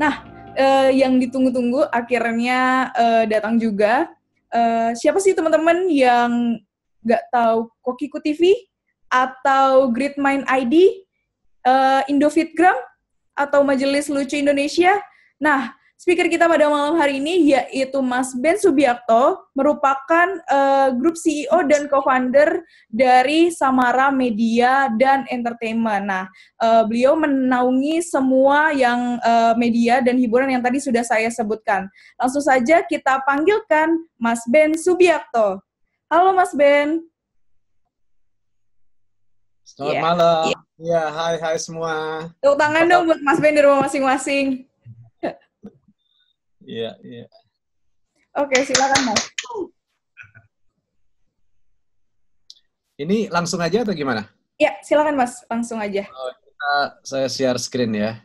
Nah, uh, yang ditunggu-tunggu akhirnya uh, datang juga. Uh, siapa sih teman-teman yang nggak tahu Kokiku TV atau Great Mind ID, uh, Indofitgram atau Majelis Lucu Indonesia? Nah, Speaker kita pada malam hari ini yaitu Mas Ben Subiakto, merupakan uh, grup CEO dan co-founder dari Samara Media dan Entertainment. Nah, uh, beliau menaungi semua yang uh, media dan hiburan yang tadi sudah saya sebutkan. Langsung saja kita panggilkan Mas Ben Subiakto. Halo Mas Ben. Selamat yeah. malam. Iya, yeah. yeah, hai hai semua. Tepuk tangan dong buat Mas Ben di rumah masing-masing. Iya, iya. Oke, silakan Mas. Ini langsung aja atau gimana? Ya, silakan Mas, langsung aja. Oh, kita, saya share screen ya.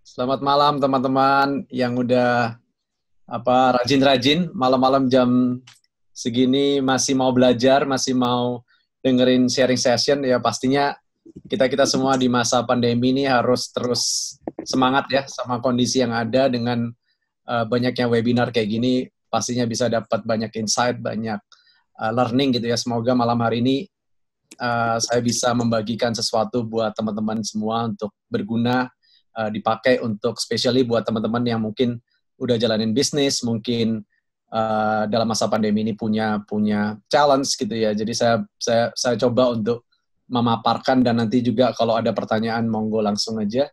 Selamat malam teman-teman yang udah apa rajin-rajin malam-malam jam segini masih mau belajar, masih mau dengerin sharing session ya pastinya kita kita semua di masa pandemi ini harus terus semangat ya sama kondisi yang ada dengan Eh, banyaknya webinar kayak gini pastinya bisa dapat banyak insight, banyak uh, learning gitu ya. Semoga malam hari ini uh, saya bisa membagikan sesuatu buat teman-teman semua untuk berguna, uh, dipakai untuk especially buat teman-teman yang mungkin udah jalanin bisnis, mungkin uh, dalam masa pandemi ini punya punya challenge gitu ya. Jadi saya saya saya coba untuk memaparkan dan nanti juga kalau ada pertanyaan monggo langsung aja.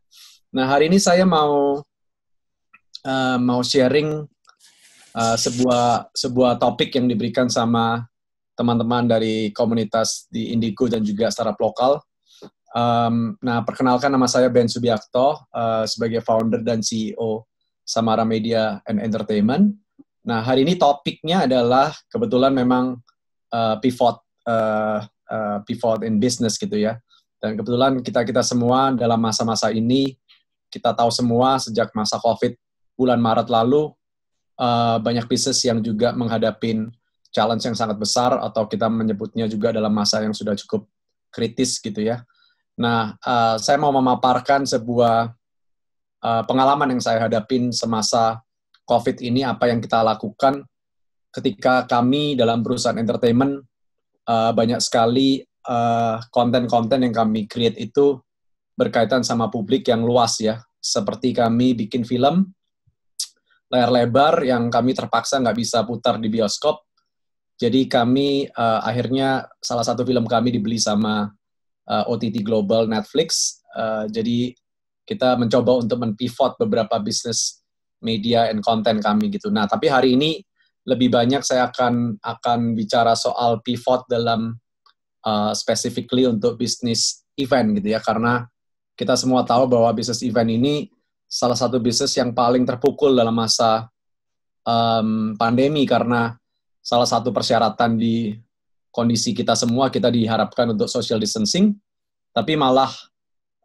Nah, hari ini saya mau uh, mau sharing uh, sebuah sebuah topik yang diberikan sama teman-teman dari komunitas di Indigo dan juga startup lokal. Um, nah, perkenalkan nama saya Ben Subiakto uh, sebagai founder dan CEO Samara Media and Entertainment. Nah, hari ini topiknya adalah kebetulan memang uh, pivot uh, uh, pivot in business gitu ya. Dan kebetulan kita kita semua dalam masa-masa ini kita tahu semua sejak masa COVID bulan Maret lalu uh, banyak bisnis yang juga menghadapi challenge yang sangat besar atau kita menyebutnya juga dalam masa yang sudah cukup kritis gitu ya. Nah, uh, saya mau memaparkan sebuah uh, pengalaman yang saya hadapin semasa COVID ini apa yang kita lakukan ketika kami dalam perusahaan entertainment uh, banyak sekali konten-konten uh, konten -konten yang kami create itu berkaitan sama publik yang luas ya. Seperti kami bikin film, layar lebar yang kami terpaksa nggak bisa putar di bioskop. Jadi kami uh, akhirnya salah satu film kami dibeli sama uh, eh, OTT Global Netflix. Uh, jadi kita mencoba untuk men beberapa bisnis media and content kami gitu. Nah, tapi hari ini lebih banyak saya akan akan bicara soal pivot dalam uh, specifically untuk bisnis event gitu ya karena kita semua tahu bahwa bisnis event ini salah satu bisnis yang paling terpukul dalam masa um, pandemi karena salah satu persyaratan di kondisi kita semua kita diharapkan untuk social distancing, tapi malah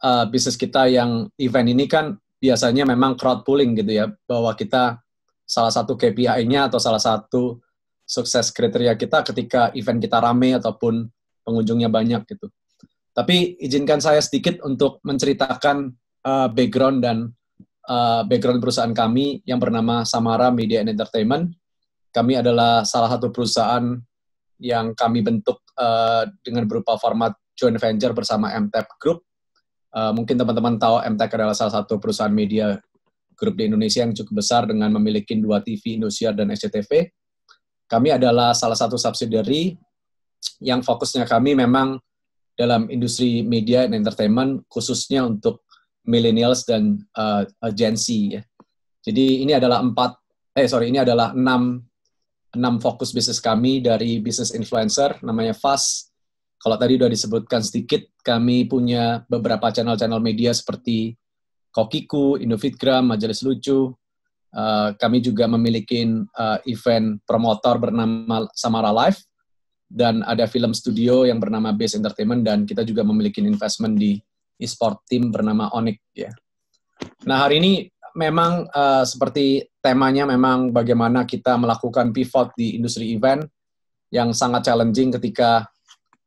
uh, bisnis kita yang event ini kan biasanya memang crowd pooling gitu ya, bahwa kita salah satu KPI-nya atau salah satu sukses kriteria kita ketika event kita rame ataupun pengunjungnya banyak gitu. Tapi izinkan saya sedikit untuk menceritakan uh, background dan Eh, background perusahaan kami yang bernama Samara Media and Entertainment. Kami adalah salah satu perusahaan yang kami bentuk uh, dengan berupa format joint venture bersama MTech Group. Uh, mungkin teman-teman tahu MTech adalah salah satu perusahaan media grup di Indonesia yang cukup besar dengan memiliki dua TV, Indosiar dan SCTV. Kami adalah salah satu subsidiary yang fokusnya kami memang dalam industri media dan entertainment khususnya untuk millennials dan uh, Gen Z ya. Jadi ini adalah empat eh sorry ini adalah enam enam fokus bisnis kami dari bisnis influencer namanya Fast. Kalau tadi sudah disebutkan sedikit, kami punya beberapa channel-channel media seperti Kokiku, Indofitgram, Majelis Lucu. Uh, kami juga memiliki uh, event promotor bernama Samara Live dan ada film studio yang bernama Base Entertainment dan kita juga memiliki investment di e-sport team bernama Onyx ya. Nah, hari ini memang uh, seperti temanya memang bagaimana kita melakukan pivot di industri event yang sangat challenging ketika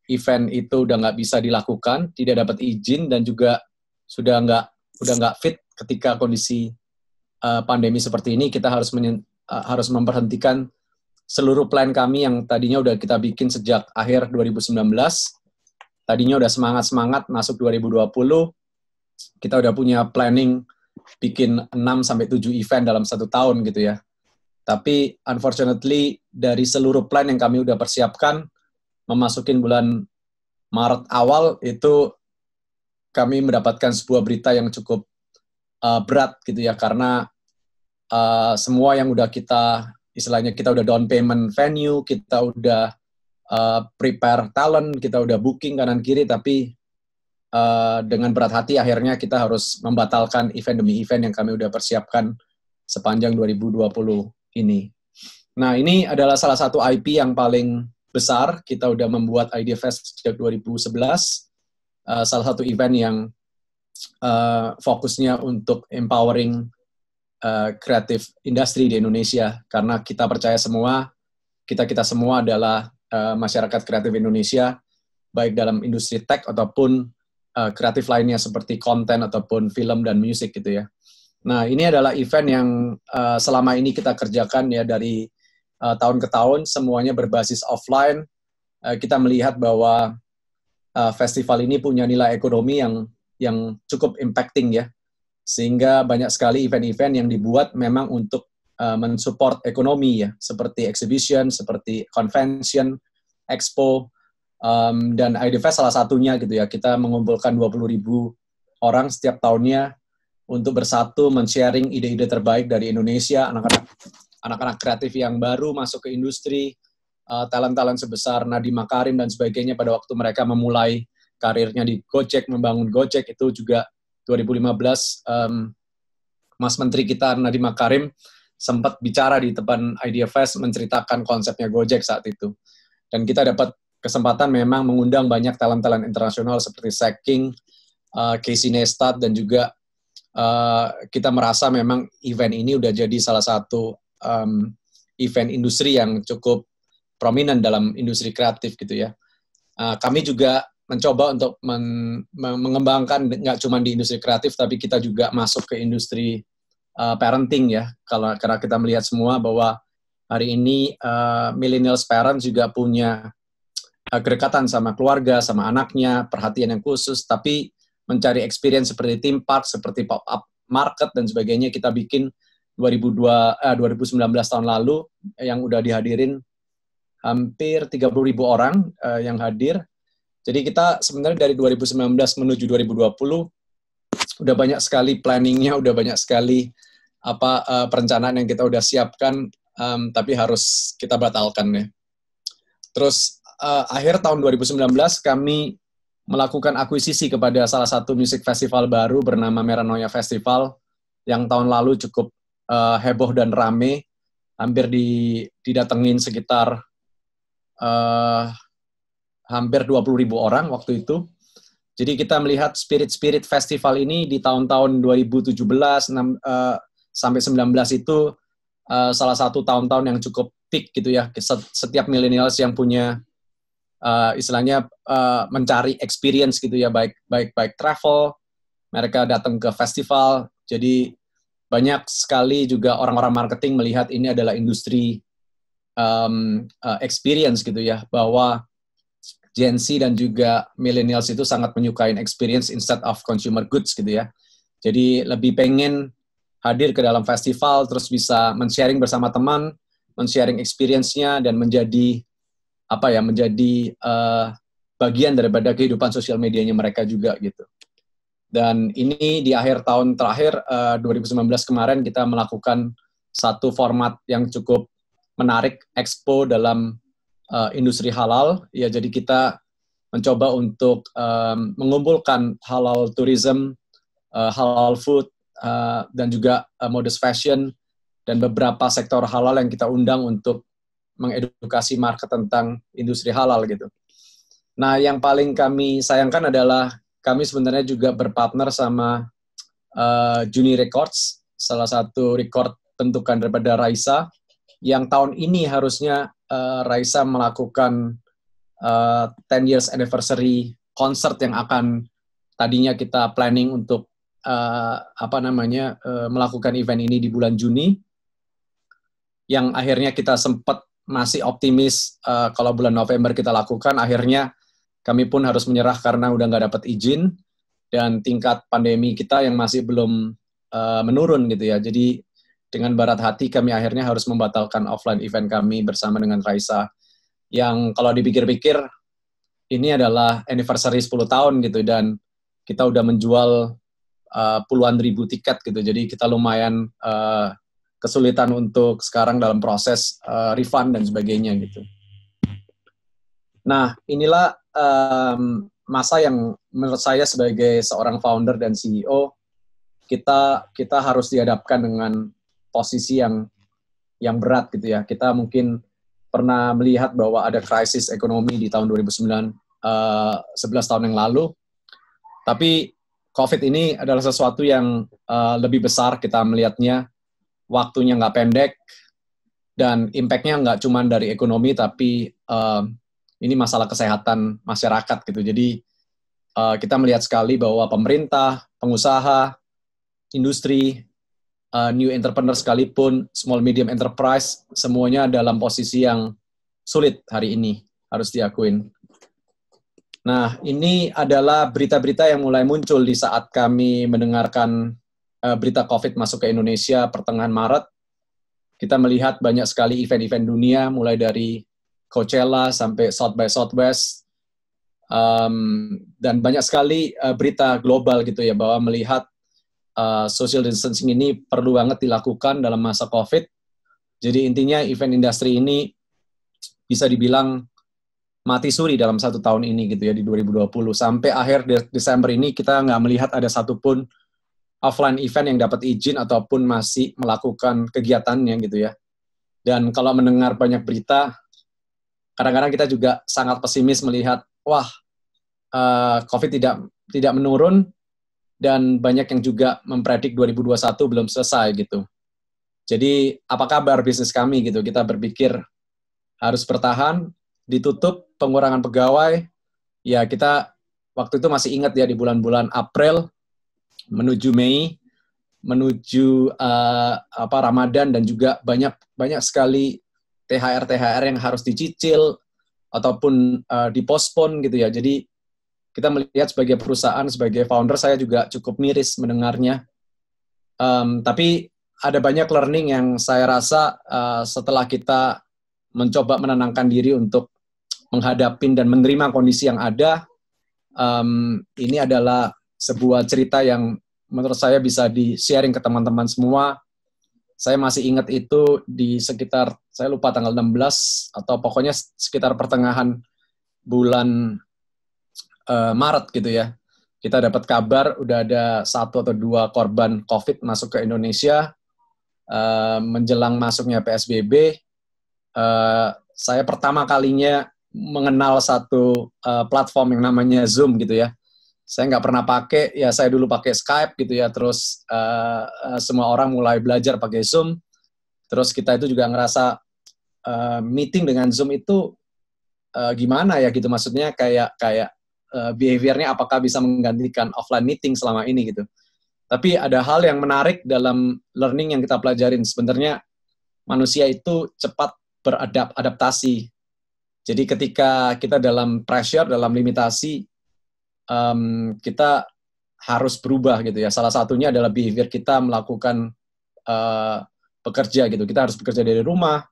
event itu udah nggak bisa dilakukan, tidak dapat izin dan juga sudah nggak udah nggak fit ketika kondisi uh, pandemi seperti ini kita harus menyen, uh, eh, harus memperhentikan seluruh plan kami yang tadinya udah kita bikin sejak akhir 2019 tadinya udah semangat-semangat masuk 2020, kita udah punya planning bikin 6 sampai 7 event dalam satu tahun gitu ya. Tapi unfortunately dari seluruh plan yang kami udah persiapkan memasukin bulan Maret awal itu kami mendapatkan sebuah berita yang cukup uh, berat gitu ya karena uh, semua yang udah kita istilahnya kita udah down payment venue, kita udah uh, prepare talent, kita udah booking kanan kiri, tapi uh, dengan berat hati akhirnya kita harus membatalkan event demi event yang kami udah persiapkan sepanjang 2020 ini. Nah, ini adalah salah satu IP yang paling besar. Kita udah membuat Idea Fest sejak 2011. Uh, eh, salah satu event yang uh, fokusnya untuk empowering kreatif uh, industri di Indonesia. Karena kita percaya semua, kita-kita semua adalah Eh, masyarakat kreatif Indonesia baik dalam industri tech ataupun uh, kreatif lainnya seperti konten ataupun film dan musik gitu ya. Nah ini adalah event yang uh, selama ini kita kerjakan ya dari uh, tahun ke tahun semuanya berbasis offline. Uh, kita melihat bahwa uh, festival ini punya nilai ekonomi yang yang cukup impacting ya sehingga banyak sekali event-event yang dibuat memang untuk Eh, mensupport ekonomi ya, seperti exhibition, seperti convention, expo, um, dan IDFest salah satunya gitu ya. Kita mengumpulkan 20 orang setiap tahunnya untuk bersatu men-sharing ide-ide terbaik dari Indonesia, anak-anak anak-anak kreatif yang baru masuk ke industri, eh, talent-talent sebesar Nadi Makarim dan sebagainya pada waktu mereka memulai karirnya di Gojek, membangun Gojek itu juga 2015 um, Mas Menteri kita Nadi Makarim sempat bicara di depan Idea Fest menceritakan konsepnya Gojek saat itu. Dan kita dapat kesempatan memang mengundang banyak talent-talent internasional seperti Seking, uh, eh, Casey Neistat, dan juga uh, kita merasa memang event ini udah jadi salah satu um, event industri yang cukup prominent dalam industri kreatif gitu ya. Uh, kami juga mencoba untuk men mengembangkan nggak cuma di industri kreatif, tapi kita juga masuk ke industri uh, parenting ya kalau karena kita melihat semua bahwa hari ini uh, millennials parents juga punya uh, kedekatan sama keluarga sama anaknya perhatian yang khusus tapi mencari experience seperti theme park seperti pop up market dan sebagainya kita bikin 2002 eh, 2019 tahun lalu yang udah dihadirin hampir 30.000 orang eh, yang hadir. Jadi kita sebenarnya dari 2019 menuju 2020 udah banyak sekali planningnya, udah banyak sekali apa uh, perencanaan yang kita udah siapkan um, tapi harus kita batalkan ya. Terus uh, akhir tahun 2019 kami melakukan akuisisi kepada salah satu musik festival baru bernama Meranoia Festival yang tahun lalu cukup uh, heboh dan rame, hampir di, didatengin sekitar uh, hampir 20.000 orang waktu itu. Jadi kita melihat spirit-spirit festival ini di tahun-tahun 2017, sampai 19 itu uh, salah satu tahun-tahun yang cukup peak gitu ya setiap milenials yang punya uh, istilahnya uh, mencari experience gitu ya baik baik baik travel mereka datang ke festival jadi banyak sekali juga orang-orang marketing melihat ini adalah industri um, uh, experience gitu ya bahwa Gen Z dan juga millennials itu sangat menyukai experience instead of consumer goods gitu ya jadi lebih pengen hadir ke dalam festival, terus bisa men-sharing bersama teman, men-sharing experience-nya, dan menjadi apa ya menjadi uh, bagian daripada kehidupan sosial medianya mereka juga gitu. Dan ini di akhir tahun terakhir uh, eh, 2019 kemarin kita melakukan satu format yang cukup menarik expo dalam uh, industri halal. Ya jadi kita mencoba untuk um, mengumpulkan halal tourism, uh, halal food, uh, dan juga uh, eh, modest fashion dan beberapa sektor halal yang kita undang untuk mengedukasi market tentang industri halal gitu. Nah, yang paling kami sayangkan adalah kami sebenarnya juga berpartner sama uh, Juni Records, salah satu record tentukan daripada Raisa, yang tahun ini harusnya uh, Raisa melakukan uh, 10 years anniversary concert yang akan tadinya kita planning untuk uh, apa namanya uh, melakukan event ini di bulan Juni yang akhirnya kita sempat masih optimis uh, kalau bulan November kita lakukan akhirnya kami pun harus menyerah karena udah nggak dapat izin dan tingkat pandemi kita yang masih belum uh, menurun gitu ya jadi dengan barat hati kami akhirnya harus membatalkan offline event kami bersama dengan Raisa yang kalau dipikir-pikir ini adalah anniversary 10 tahun gitu dan kita udah menjual Eh, puluhan ribu tiket gitu. Jadi kita lumayan uh, kesulitan untuk sekarang dalam proses uh, refund dan sebagainya gitu. Nah, inilah um, masa yang menurut saya sebagai seorang founder dan CEO kita kita harus dihadapkan dengan posisi yang yang berat gitu ya. Kita mungkin pernah melihat bahwa ada krisis ekonomi di tahun 2009 uh, 11 tahun yang lalu. Tapi COVID ini adalah sesuatu yang uh, lebih besar kita melihatnya, waktunya nggak pendek, dan impact-nya nggak cuma dari ekonomi, tapi uh, ini masalah kesehatan masyarakat gitu. Jadi uh, kita melihat sekali bahwa pemerintah, pengusaha, industri, uh, new entrepreneur sekalipun, small medium enterprise, semuanya dalam posisi yang sulit hari ini, harus diakuin. Nah, ini adalah berita-berita yang mulai muncul di saat kami mendengarkan uh, berita COVID masuk ke Indonesia pertengahan Maret. Kita melihat banyak sekali event-event dunia, mulai dari Coachella sampai South by Southwest, um, dan banyak sekali uh, berita global gitu ya bahwa melihat uh, social distancing ini perlu banget dilakukan dalam masa COVID. Jadi intinya event industri ini bisa dibilang mati suri dalam satu tahun ini gitu ya di 2020 sampai akhir Desember ini kita nggak melihat ada satupun offline event yang dapat izin ataupun masih melakukan kegiatannya gitu ya dan kalau mendengar banyak berita kadang-kadang kita juga sangat pesimis melihat wah uh, covid tidak tidak menurun dan banyak yang juga mempredik 2021 belum selesai gitu jadi apa kabar bisnis kami gitu kita berpikir harus bertahan ditutup pengurangan pegawai ya kita waktu itu masih ingat ya di bulan-bulan April menuju Mei menuju uh, apa Ramadan dan juga banyak banyak sekali THR THR yang harus dicicil ataupun uh, dipospon gitu ya jadi kita melihat sebagai perusahaan sebagai founder saya juga cukup miris mendengarnya um, tapi ada banyak learning yang saya rasa uh, setelah kita mencoba menenangkan diri untuk menghadapi dan menerima kondisi yang ada um, ini adalah sebuah cerita yang menurut saya bisa di sharing ke teman-teman semua saya masih ingat itu di sekitar saya lupa tanggal 16 atau pokoknya sekitar pertengahan bulan uh, Maret gitu ya. Kita dapat kabar udah ada satu atau dua korban COVID masuk ke Indonesia uh, menjelang masuknya PSBB. Uh, eh, saya pertama kalinya mengenal satu uh, platform yang namanya Zoom gitu ya. Saya nggak pernah pakai, ya saya dulu pakai Skype gitu ya. Terus uh, semua orang mulai belajar pakai Zoom. Terus kita itu juga ngerasa uh, meeting dengan Zoom itu uh, gimana ya gitu. Maksudnya kayak kayak uh, behaviornya apakah bisa menggantikan offline meeting selama ini gitu. Tapi ada hal yang menarik dalam learning yang kita pelajarin. Sebenarnya manusia itu cepat beradaptasi jadi ketika kita dalam pressure, dalam limitasi, um, kita harus berubah gitu ya. Salah satunya adalah behavior kita melakukan uh, eh, pekerja gitu. Kita harus bekerja dari rumah,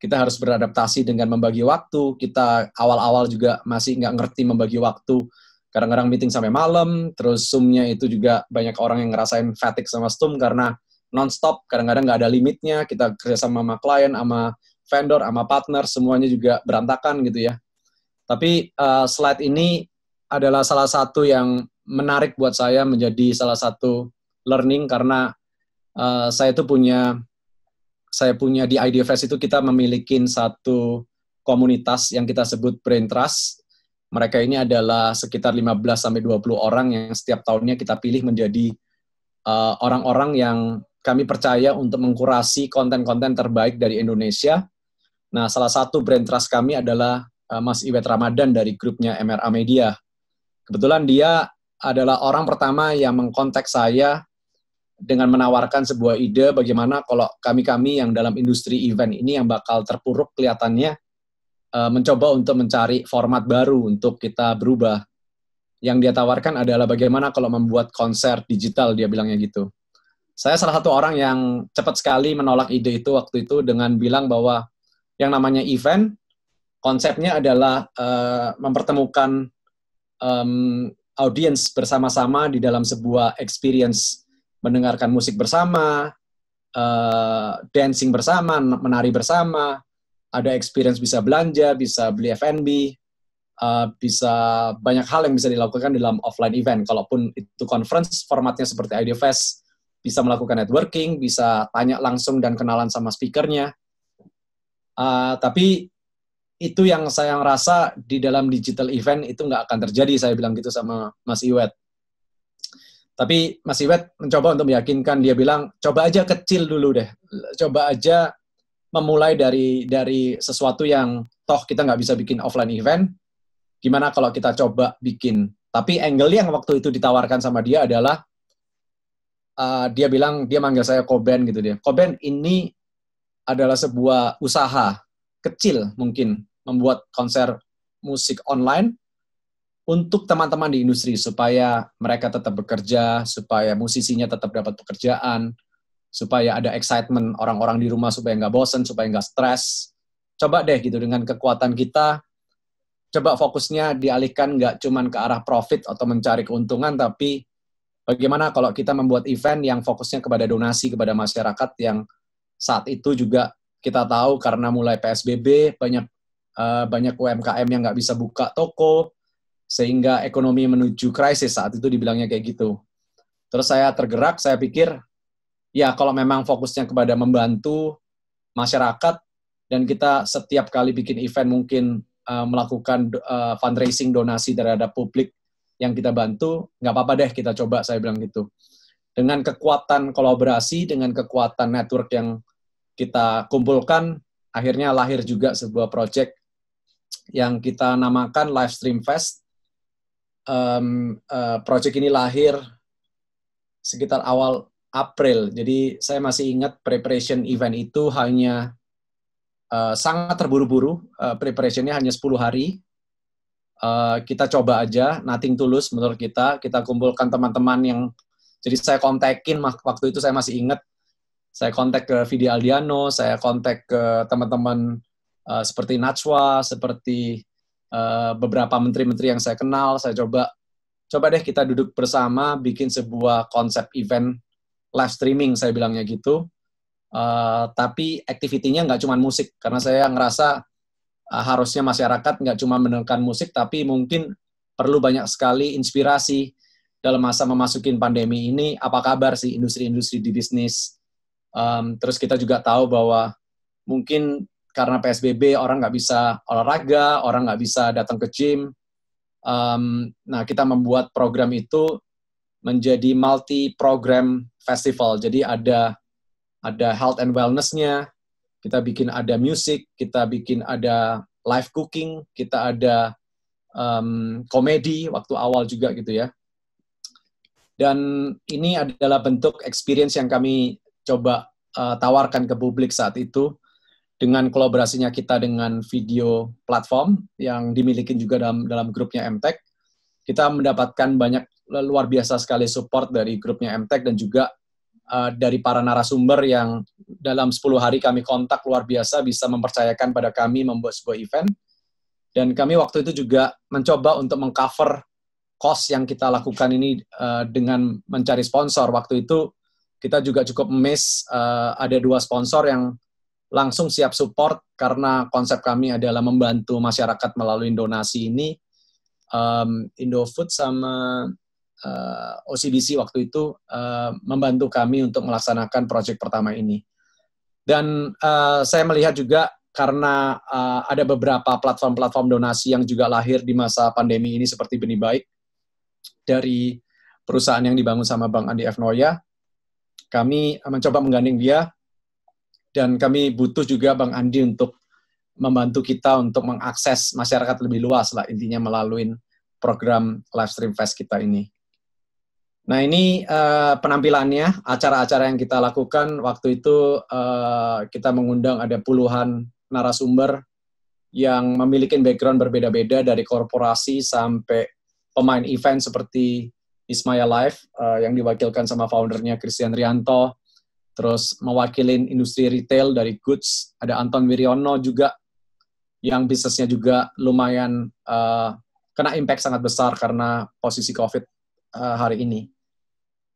kita harus beradaptasi dengan membagi waktu. Kita awal-awal juga masih nggak ngerti membagi waktu. Kadang-kadang meeting sampai malam, terus Zoom-nya itu juga banyak orang yang ngerasain fatigue sama zoom karena non-stop, kadang-kadang nggak ada limitnya, kita kerja sama sama klien, sama vendor sama partner semuanya juga berantakan gitu ya. Tapi uh, slide ini adalah salah satu yang menarik buat saya menjadi salah satu learning karena uh, saya itu punya saya punya di IDFS itu kita memiliki satu komunitas yang kita sebut Brain Trust. Mereka ini adalah sekitar 15 sampai 20 orang yang setiap tahunnya kita pilih menjadi eh, orang-orang uh, yang kami percaya untuk mengkurasi konten-konten terbaik dari Indonesia Nah, salah satu brand trust kami adalah eh, Mas Iwet Ramadan dari grupnya MRA Media. Kebetulan dia adalah orang pertama yang mengkontak saya dengan menawarkan sebuah ide bagaimana kalau kami-kami yang dalam industri event ini yang bakal terpuruk kelihatannya eh, mencoba untuk mencari format baru untuk kita berubah. Yang dia tawarkan adalah bagaimana kalau membuat konser digital, dia bilangnya gitu. Saya salah satu orang yang cepat sekali menolak ide itu waktu itu dengan bilang bahwa yang namanya event. Konsepnya adalah uh, mempertemukan um, audiens bersama-sama di dalam sebuah experience mendengarkan musik bersama, uh, dancing bersama, menari bersama, ada experience bisa belanja, bisa beli F&B, uh, eh, bisa banyak hal yang bisa dilakukan dalam offline event. Kalaupun itu conference, formatnya seperti fest bisa melakukan networking, bisa tanya langsung dan kenalan sama speakernya, Eh, tapi itu yang saya rasa di dalam digital event itu nggak akan terjadi, saya bilang gitu sama Mas Iwet. Tapi Mas Iwet mencoba untuk meyakinkan, dia bilang, coba aja kecil dulu deh, coba aja memulai dari dari sesuatu yang toh kita nggak bisa bikin offline event, gimana kalau kita coba bikin. Tapi angle yang waktu itu ditawarkan sama dia adalah, uh, dia bilang, dia manggil saya Koben gitu dia, Koben ini adalah sebuah usaha kecil mungkin membuat konser musik online untuk teman-teman di industri supaya mereka tetap bekerja, supaya musisinya tetap dapat pekerjaan, supaya ada excitement orang-orang di rumah supaya nggak bosen, supaya nggak stres. Coba deh gitu dengan kekuatan kita, coba fokusnya dialihkan nggak cuman ke arah profit atau mencari keuntungan, tapi bagaimana kalau kita membuat event yang fokusnya kepada donasi kepada masyarakat yang saat itu juga kita tahu karena mulai PSBB banyak uh, banyak UMKM yang nggak bisa buka toko sehingga ekonomi menuju krisis saat itu dibilangnya kayak gitu. Terus saya tergerak, saya pikir ya kalau memang fokusnya kepada membantu masyarakat dan kita setiap kali bikin event mungkin uh, melakukan uh, fundraising donasi terhadap publik yang kita bantu, nggak apa-apa deh kita coba, saya bilang gitu. Dengan kekuatan kolaborasi, dengan kekuatan network yang kita kumpulkan akhirnya lahir juga sebuah project yang kita namakan live stream Fest. Um, uh, project ini lahir sekitar awal April. Jadi saya masih ingat preparation event itu hanya uh, sangat terburu-buru. Uh, preparationnya hanya 10 hari. Uh, kita coba aja, nothing tulus menurut kita. Kita kumpulkan teman-teman yang, jadi saya kontekin waktu itu saya masih ingat saya kontak ke Vidi Aldiano, saya kontak ke teman-teman uh, seperti Najwa, seperti uh, beberapa menteri-menteri yang saya kenal, saya coba coba deh kita duduk bersama bikin sebuah konsep event live streaming saya bilangnya gitu. Uh, tapi aktivitinya nggak cuma musik karena saya ngerasa uh, harusnya masyarakat nggak cuma mendengarkan musik tapi mungkin perlu banyak sekali inspirasi dalam masa memasukin pandemi ini apa kabar sih industri-industri di bisnis Um, terus kita juga tahu bahwa mungkin karena PSBB orang nggak bisa olahraga, orang nggak bisa datang ke gym. Um, nah, kita membuat program itu menjadi multi program festival. Jadi ada ada health and wellness-nya, kita bikin ada music, kita bikin ada live cooking, kita ada um, komedi waktu awal juga gitu ya. Dan ini adalah bentuk experience yang kami coba uh, tawarkan ke publik saat itu dengan kolaborasinya kita dengan video platform yang dimiliki juga dalam dalam grupnya MTech kita mendapatkan banyak luar biasa sekali support dari grupnya MTech dan juga uh, dari para narasumber yang dalam 10 hari kami kontak luar biasa bisa mempercayakan pada kami membuat sebuah event dan kami waktu itu juga mencoba untuk mengcover cost yang kita lakukan ini uh, dengan mencari sponsor waktu itu kita juga cukup miss uh, ada dua sponsor yang langsung siap support karena konsep kami adalah membantu masyarakat melalui donasi ini. Um, Indofood sama uh, eh, OCBC waktu itu uh, membantu kami untuk melaksanakan proyek pertama ini. Dan uh, saya melihat juga karena uh, ada beberapa platform-platform donasi yang juga lahir di masa pandemi ini seperti Benih Baik dari perusahaan yang dibangun sama Bang Andi F. Noya, kami eh, mencoba menggandeng dia dan kami butuh juga Bang Andi untuk membantu kita untuk mengakses masyarakat lebih luas lah intinya melalui program live stream fest kita ini. Nah ini uh, penampilannya, acara-acara yang kita lakukan waktu itu uh, kita mengundang ada puluhan narasumber yang memiliki background berbeda-beda dari korporasi sampai pemain event seperti Ismaya Life uh, yang diwakilkan sama foundernya Christian Rianto, terus mewakilin industri retail dari Goods, ada Anton Wiryono juga yang bisnisnya juga lumayan uh, kena impact sangat besar karena posisi COVID uh, hari ini.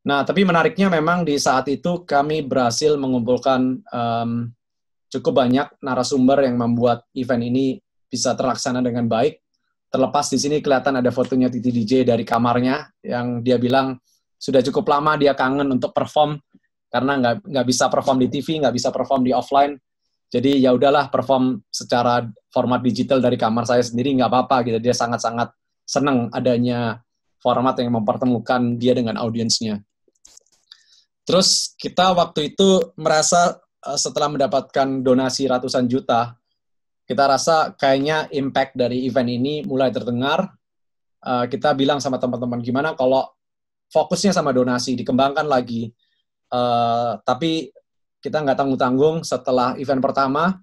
Nah, tapi menariknya memang di saat itu kami berhasil mengumpulkan um, cukup banyak narasumber yang membuat event ini bisa terlaksana dengan baik terlepas di sini kelihatan ada fotonya Titi DJ dari kamarnya yang dia bilang sudah cukup lama dia kangen untuk perform karena nggak nggak bisa perform di TV nggak bisa perform di offline jadi ya udahlah perform secara format digital dari kamar saya sendiri nggak apa-apa gitu dia sangat-sangat senang adanya format yang mempertemukan dia dengan audiensnya terus kita waktu itu merasa eh, setelah mendapatkan donasi ratusan juta kita rasa kayaknya impact dari event ini mulai terdengar. Uh, kita bilang sama teman-teman gimana kalau fokusnya sama donasi dikembangkan lagi. Uh, tapi kita nggak tanggung-tanggung setelah event pertama.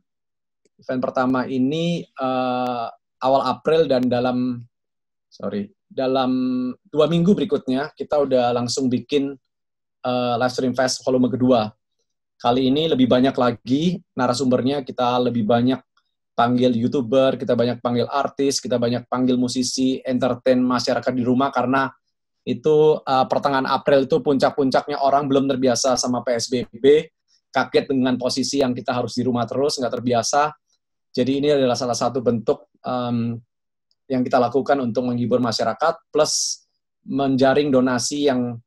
Event pertama ini uh, awal April dan dalam sorry dalam dua minggu berikutnya kita udah langsung bikin uh, live stream fest volume kedua. Kali ini lebih banyak lagi narasumbernya kita lebih banyak panggil youtuber, kita banyak panggil artis, kita banyak panggil musisi, entertain masyarakat di rumah karena itu uh, pertengahan April itu puncak-puncaknya orang belum terbiasa sama PSBB, kaget dengan posisi yang kita harus di rumah terus, nggak terbiasa. Jadi ini adalah salah satu bentuk um, yang kita lakukan untuk menghibur masyarakat, plus menjaring donasi yang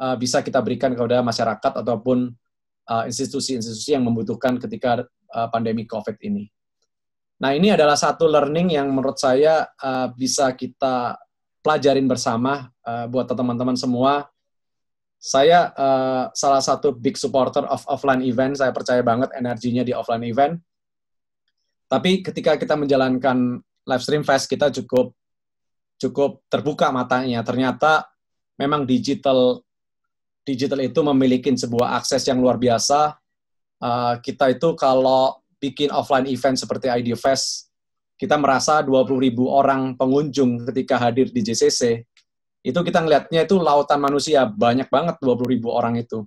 uh, bisa kita berikan kepada masyarakat ataupun eh, institusi-institusi uh, yang membutuhkan ketika uh, pandemi COVID ini. Nah, ini adalah satu learning yang menurut saya uh, bisa kita pelajarin bersama uh, buat teman-teman semua. Saya uh, salah satu big supporter of offline event. Saya percaya banget energinya di offline event. Tapi ketika kita menjalankan live stream fest, kita cukup cukup terbuka matanya. Ternyata memang digital digital itu memiliki sebuah akses yang luar biasa. Uh, kita itu kalau bikin offline event seperti Idea Fest, kita merasa 20 ribu orang pengunjung ketika hadir di JCC, itu kita ngelihatnya itu lautan manusia, banyak banget 20 ribu orang itu.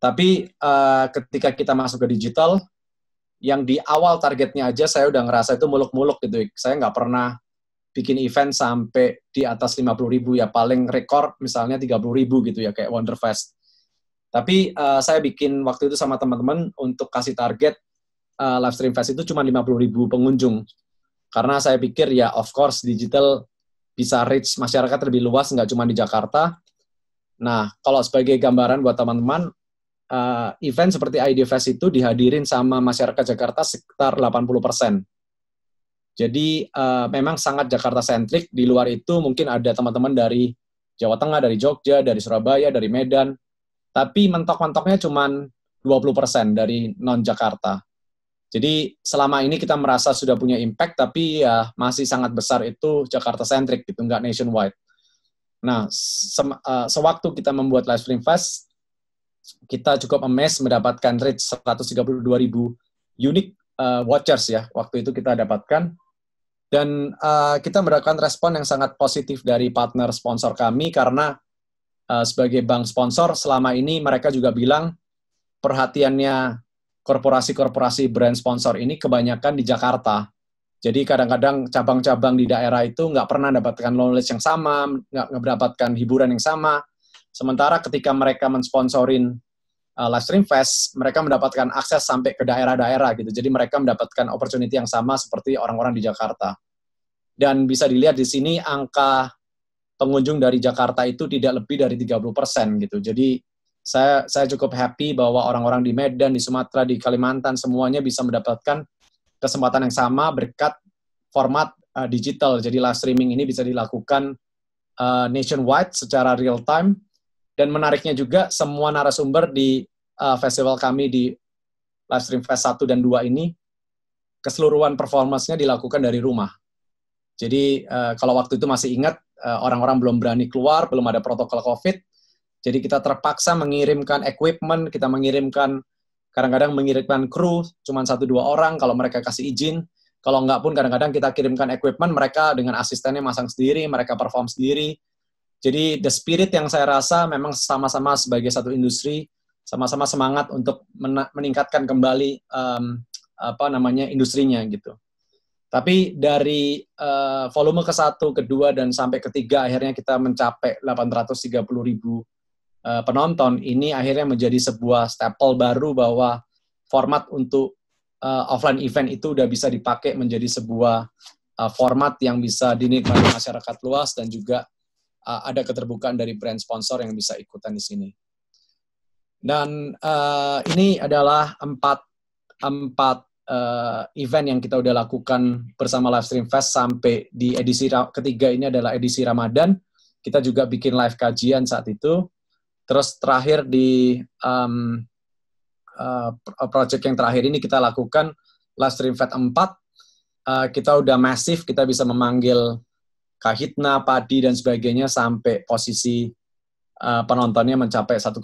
Tapi uh, ketika kita masuk ke digital, yang di awal targetnya aja saya udah ngerasa itu muluk-muluk gitu. Saya nggak pernah bikin event sampai di atas 50 ribu ya, paling rekor misalnya 30 ribu gitu ya, kayak Wonderfest. Tapi uh, saya bikin waktu itu sama teman-teman untuk kasih target uh, live stream fest itu cuma 50 ribu pengunjung. Karena saya pikir ya of course digital bisa reach masyarakat lebih luas, nggak cuma di Jakarta. Nah, kalau sebagai gambaran buat teman-teman, uh, event seperti ID Fest itu dihadirin sama masyarakat Jakarta sekitar 80%. Jadi uh, memang sangat Jakarta-sentrik, di luar itu mungkin ada teman-teman dari Jawa Tengah, dari Jogja, dari Surabaya, dari Medan, tapi mentok-mentoknya cuma 20% dari non-Jakarta. Jadi selama ini kita merasa sudah punya impact, tapi ya masih sangat besar itu Jakarta centric gitu, nggak nationwide. Nah, se uh, eh, sewaktu kita membuat Live Stream Fest, kita cukup amazed mendapatkan reach 132 ribu unique uh, watchers ya, waktu itu kita dapatkan. Dan uh, kita mendapatkan respon yang sangat positif dari partner sponsor kami karena uh, sebagai bank sponsor selama ini mereka juga bilang perhatiannya korporasi-korporasi brand sponsor ini kebanyakan di Jakarta. Jadi kadang-kadang cabang-cabang di daerah itu nggak pernah mendapatkan knowledge yang sama, nggak mendapatkan hiburan yang sama. Sementara ketika mereka mensponsorin uh, live stream fest, mereka mendapatkan akses sampai ke daerah-daerah gitu. Jadi mereka mendapatkan opportunity yang sama seperti orang-orang di Jakarta. Dan bisa dilihat di sini angka pengunjung dari Jakarta itu tidak lebih dari 30% gitu. Jadi saya saya cukup happy bahwa orang-orang di Medan, di Sumatera, di Kalimantan semuanya bisa mendapatkan kesempatan yang sama berkat format uh, digital. Jadi live streaming ini bisa dilakukan uh, nationwide secara real time dan menariknya juga semua narasumber di uh, festival kami di live stream fest 1 dan 2 ini keseluruhan performansnya dilakukan dari rumah. Jadi uh, kalau waktu itu masih ingat orang-orang belum berani keluar, belum ada protokol COVID, jadi kita terpaksa mengirimkan equipment, kita mengirimkan kadang-kadang mengirimkan kru cuma satu dua orang kalau mereka kasih izin. Kalau enggak pun kadang-kadang kita kirimkan equipment mereka dengan asistennya masang sendiri, mereka perform sendiri. Jadi the spirit yang saya rasa memang sama-sama sebagai satu industri, sama-sama semangat untuk meningkatkan kembali um, apa namanya industrinya gitu. Tapi dari uh, volume ke satu, kedua, dan sampai ketiga akhirnya kita mencapai 830 ribu Eh, penonton ini akhirnya menjadi sebuah staple baru bahwa format untuk uh, offline event itu udah bisa dipakai menjadi sebuah uh, format yang bisa dinikmati masyarakat luas dan juga uh, ada keterbukaan dari brand sponsor yang bisa ikutan di sini. Dan uh, ini adalah empat empat uh, event yang kita udah lakukan bersama Livestream Fest sampai di edisi ketiga ini adalah edisi Ramadan. Kita juga bikin live kajian saat itu Terus terakhir di um, uh, project yang terakhir ini kita lakukan Last Streamfed 4, uh, eh, kita udah masif, kita bisa memanggil Kahitna, Padi, dan sebagainya sampai posisi uh, penontonnya mencapai 1,8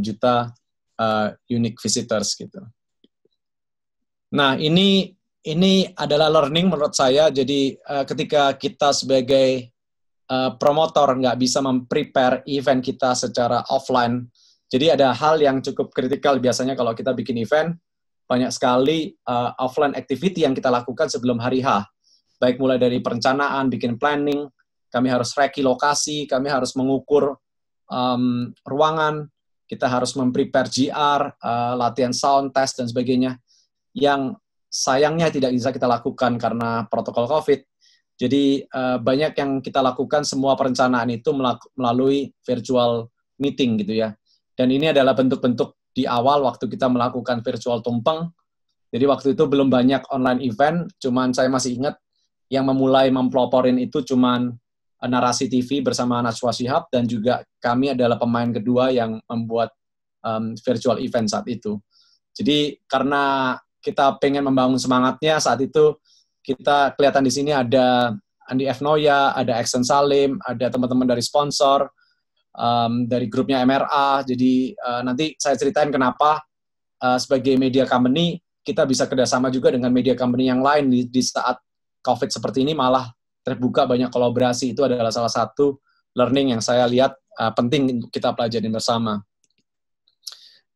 juta uh, unique visitors gitu. Nah ini ini adalah learning menurut saya. Jadi uh, ketika kita sebagai Eh, promotor nggak bisa memprepare event kita secara offline. Jadi ada hal yang cukup kritikal biasanya kalau kita bikin event, banyak sekali uh, offline activity yang kita lakukan sebelum hari H. Baik mulai dari perencanaan, bikin planning, kami harus reki lokasi, kami harus mengukur um, ruangan, kita harus memprepare GR, uh, eh, latihan sound test dan sebagainya yang sayangnya tidak bisa kita lakukan karena protokol COVID. Jadi uh, banyak yang kita lakukan semua perencanaan itu melalui virtual meeting gitu ya. Dan ini adalah bentuk-bentuk di awal waktu kita melakukan virtual tumpeng. Jadi waktu itu belum banyak online event, cuman saya masih ingat yang memulai memploporin itu cuman eh, narasi TV bersama Najwa Shihab dan juga kami adalah pemain kedua yang membuat um, virtual event saat itu. Jadi karena kita pengen membangun semangatnya saat itu kita kelihatan di sini ada Andi F. Noya, ada Exxon Salim, ada teman-teman dari sponsor, um, dari grupnya MRA. Jadi uh, nanti saya ceritain kenapa uh, sebagai media company kita bisa kerjasama juga dengan media company yang lain di, di saat COVID seperti ini malah terbuka banyak kolaborasi. Itu adalah salah satu learning yang saya lihat uh, penting untuk kita pelajari bersama.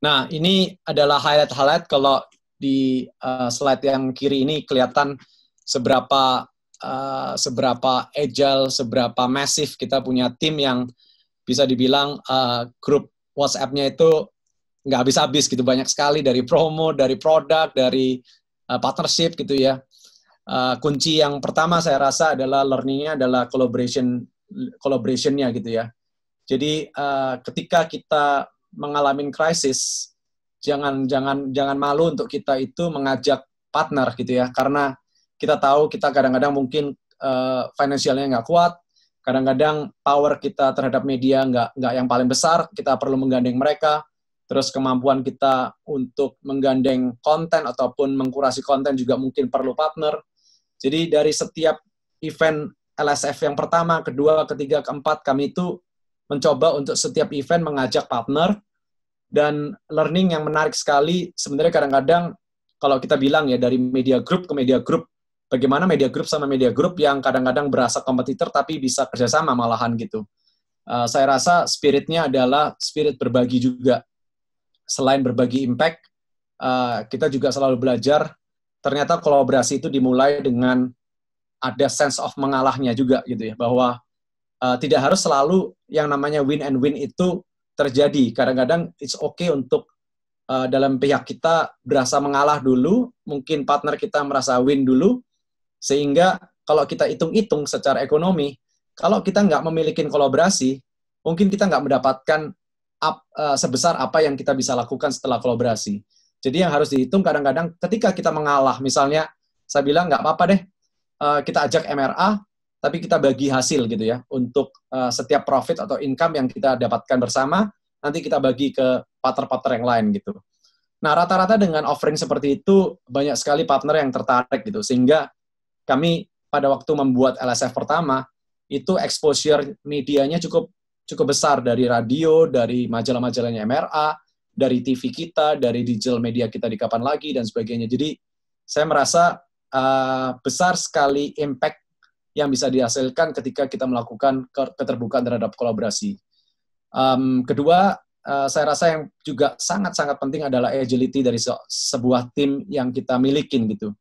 Nah, ini adalah highlight-highlight kalau di uh, slide yang kiri ini kelihatan seberapa uh, seberapa agile, seberapa masif kita punya tim yang bisa dibilang uh, grup WhatsApp-nya itu nggak habis-habis gitu banyak sekali dari promo, dari produk, dari uh, partnership gitu ya. Uh, kunci yang pertama saya rasa adalah learningnya adalah collaboration collaborationnya gitu ya. Jadi uh, ketika kita mengalami krisis, jangan jangan jangan malu untuk kita itu mengajak partner gitu ya, karena kita tahu kita kadang-kadang mungkin uh, eh, finansialnya nggak kuat, kadang-kadang power kita terhadap media nggak nggak yang paling besar, kita perlu menggandeng mereka. Terus kemampuan kita untuk menggandeng konten ataupun mengkurasi konten juga mungkin perlu partner. Jadi dari setiap event LSF yang pertama, kedua, ketiga, keempat, kami itu mencoba untuk setiap event mengajak partner dan learning yang menarik sekali sebenarnya kadang-kadang kalau kita bilang ya dari media group ke media group bagaimana media group sama media group yang kadang-kadang berasa kompetitor tapi bisa kerjasama malahan gitu. Uh, saya rasa spiritnya adalah spirit berbagi juga. Selain berbagi impact, uh, kita juga selalu belajar. Ternyata kolaborasi itu dimulai dengan ada sense of mengalahnya juga gitu ya, bahwa uh, tidak harus selalu yang namanya win and win itu terjadi. Kadang-kadang it's okay untuk uh, dalam pihak kita berasa mengalah dulu, mungkin partner kita merasa win dulu, sehingga kalau kita hitung-hitung secara ekonomi, kalau kita nggak memiliki kolaborasi, mungkin kita nggak mendapatkan up, uh, eh, sebesar apa yang kita bisa lakukan setelah kolaborasi. Jadi yang harus dihitung kadang-kadang ketika kita mengalah, misalnya saya bilang nggak apa-apa deh, uh, kita ajak MRA, tapi kita bagi hasil gitu ya untuk uh, setiap profit atau income yang kita dapatkan bersama nanti kita bagi ke partner-partner yang lain gitu. Nah, rata-rata dengan offering seperti itu banyak sekali partner yang tertarik gitu sehingga kami pada waktu membuat LSF pertama itu exposure medianya cukup cukup besar dari radio, dari majalah-majalahnya MRA, dari TV kita, dari digital media kita di kapan lagi dan sebagainya. Jadi saya merasa uh, besar sekali impact yang bisa dihasilkan ketika kita melakukan keterbukaan terhadap kolaborasi. Um, kedua, uh, saya rasa yang juga sangat-sangat penting adalah agility dari se sebuah tim yang kita milikin gitu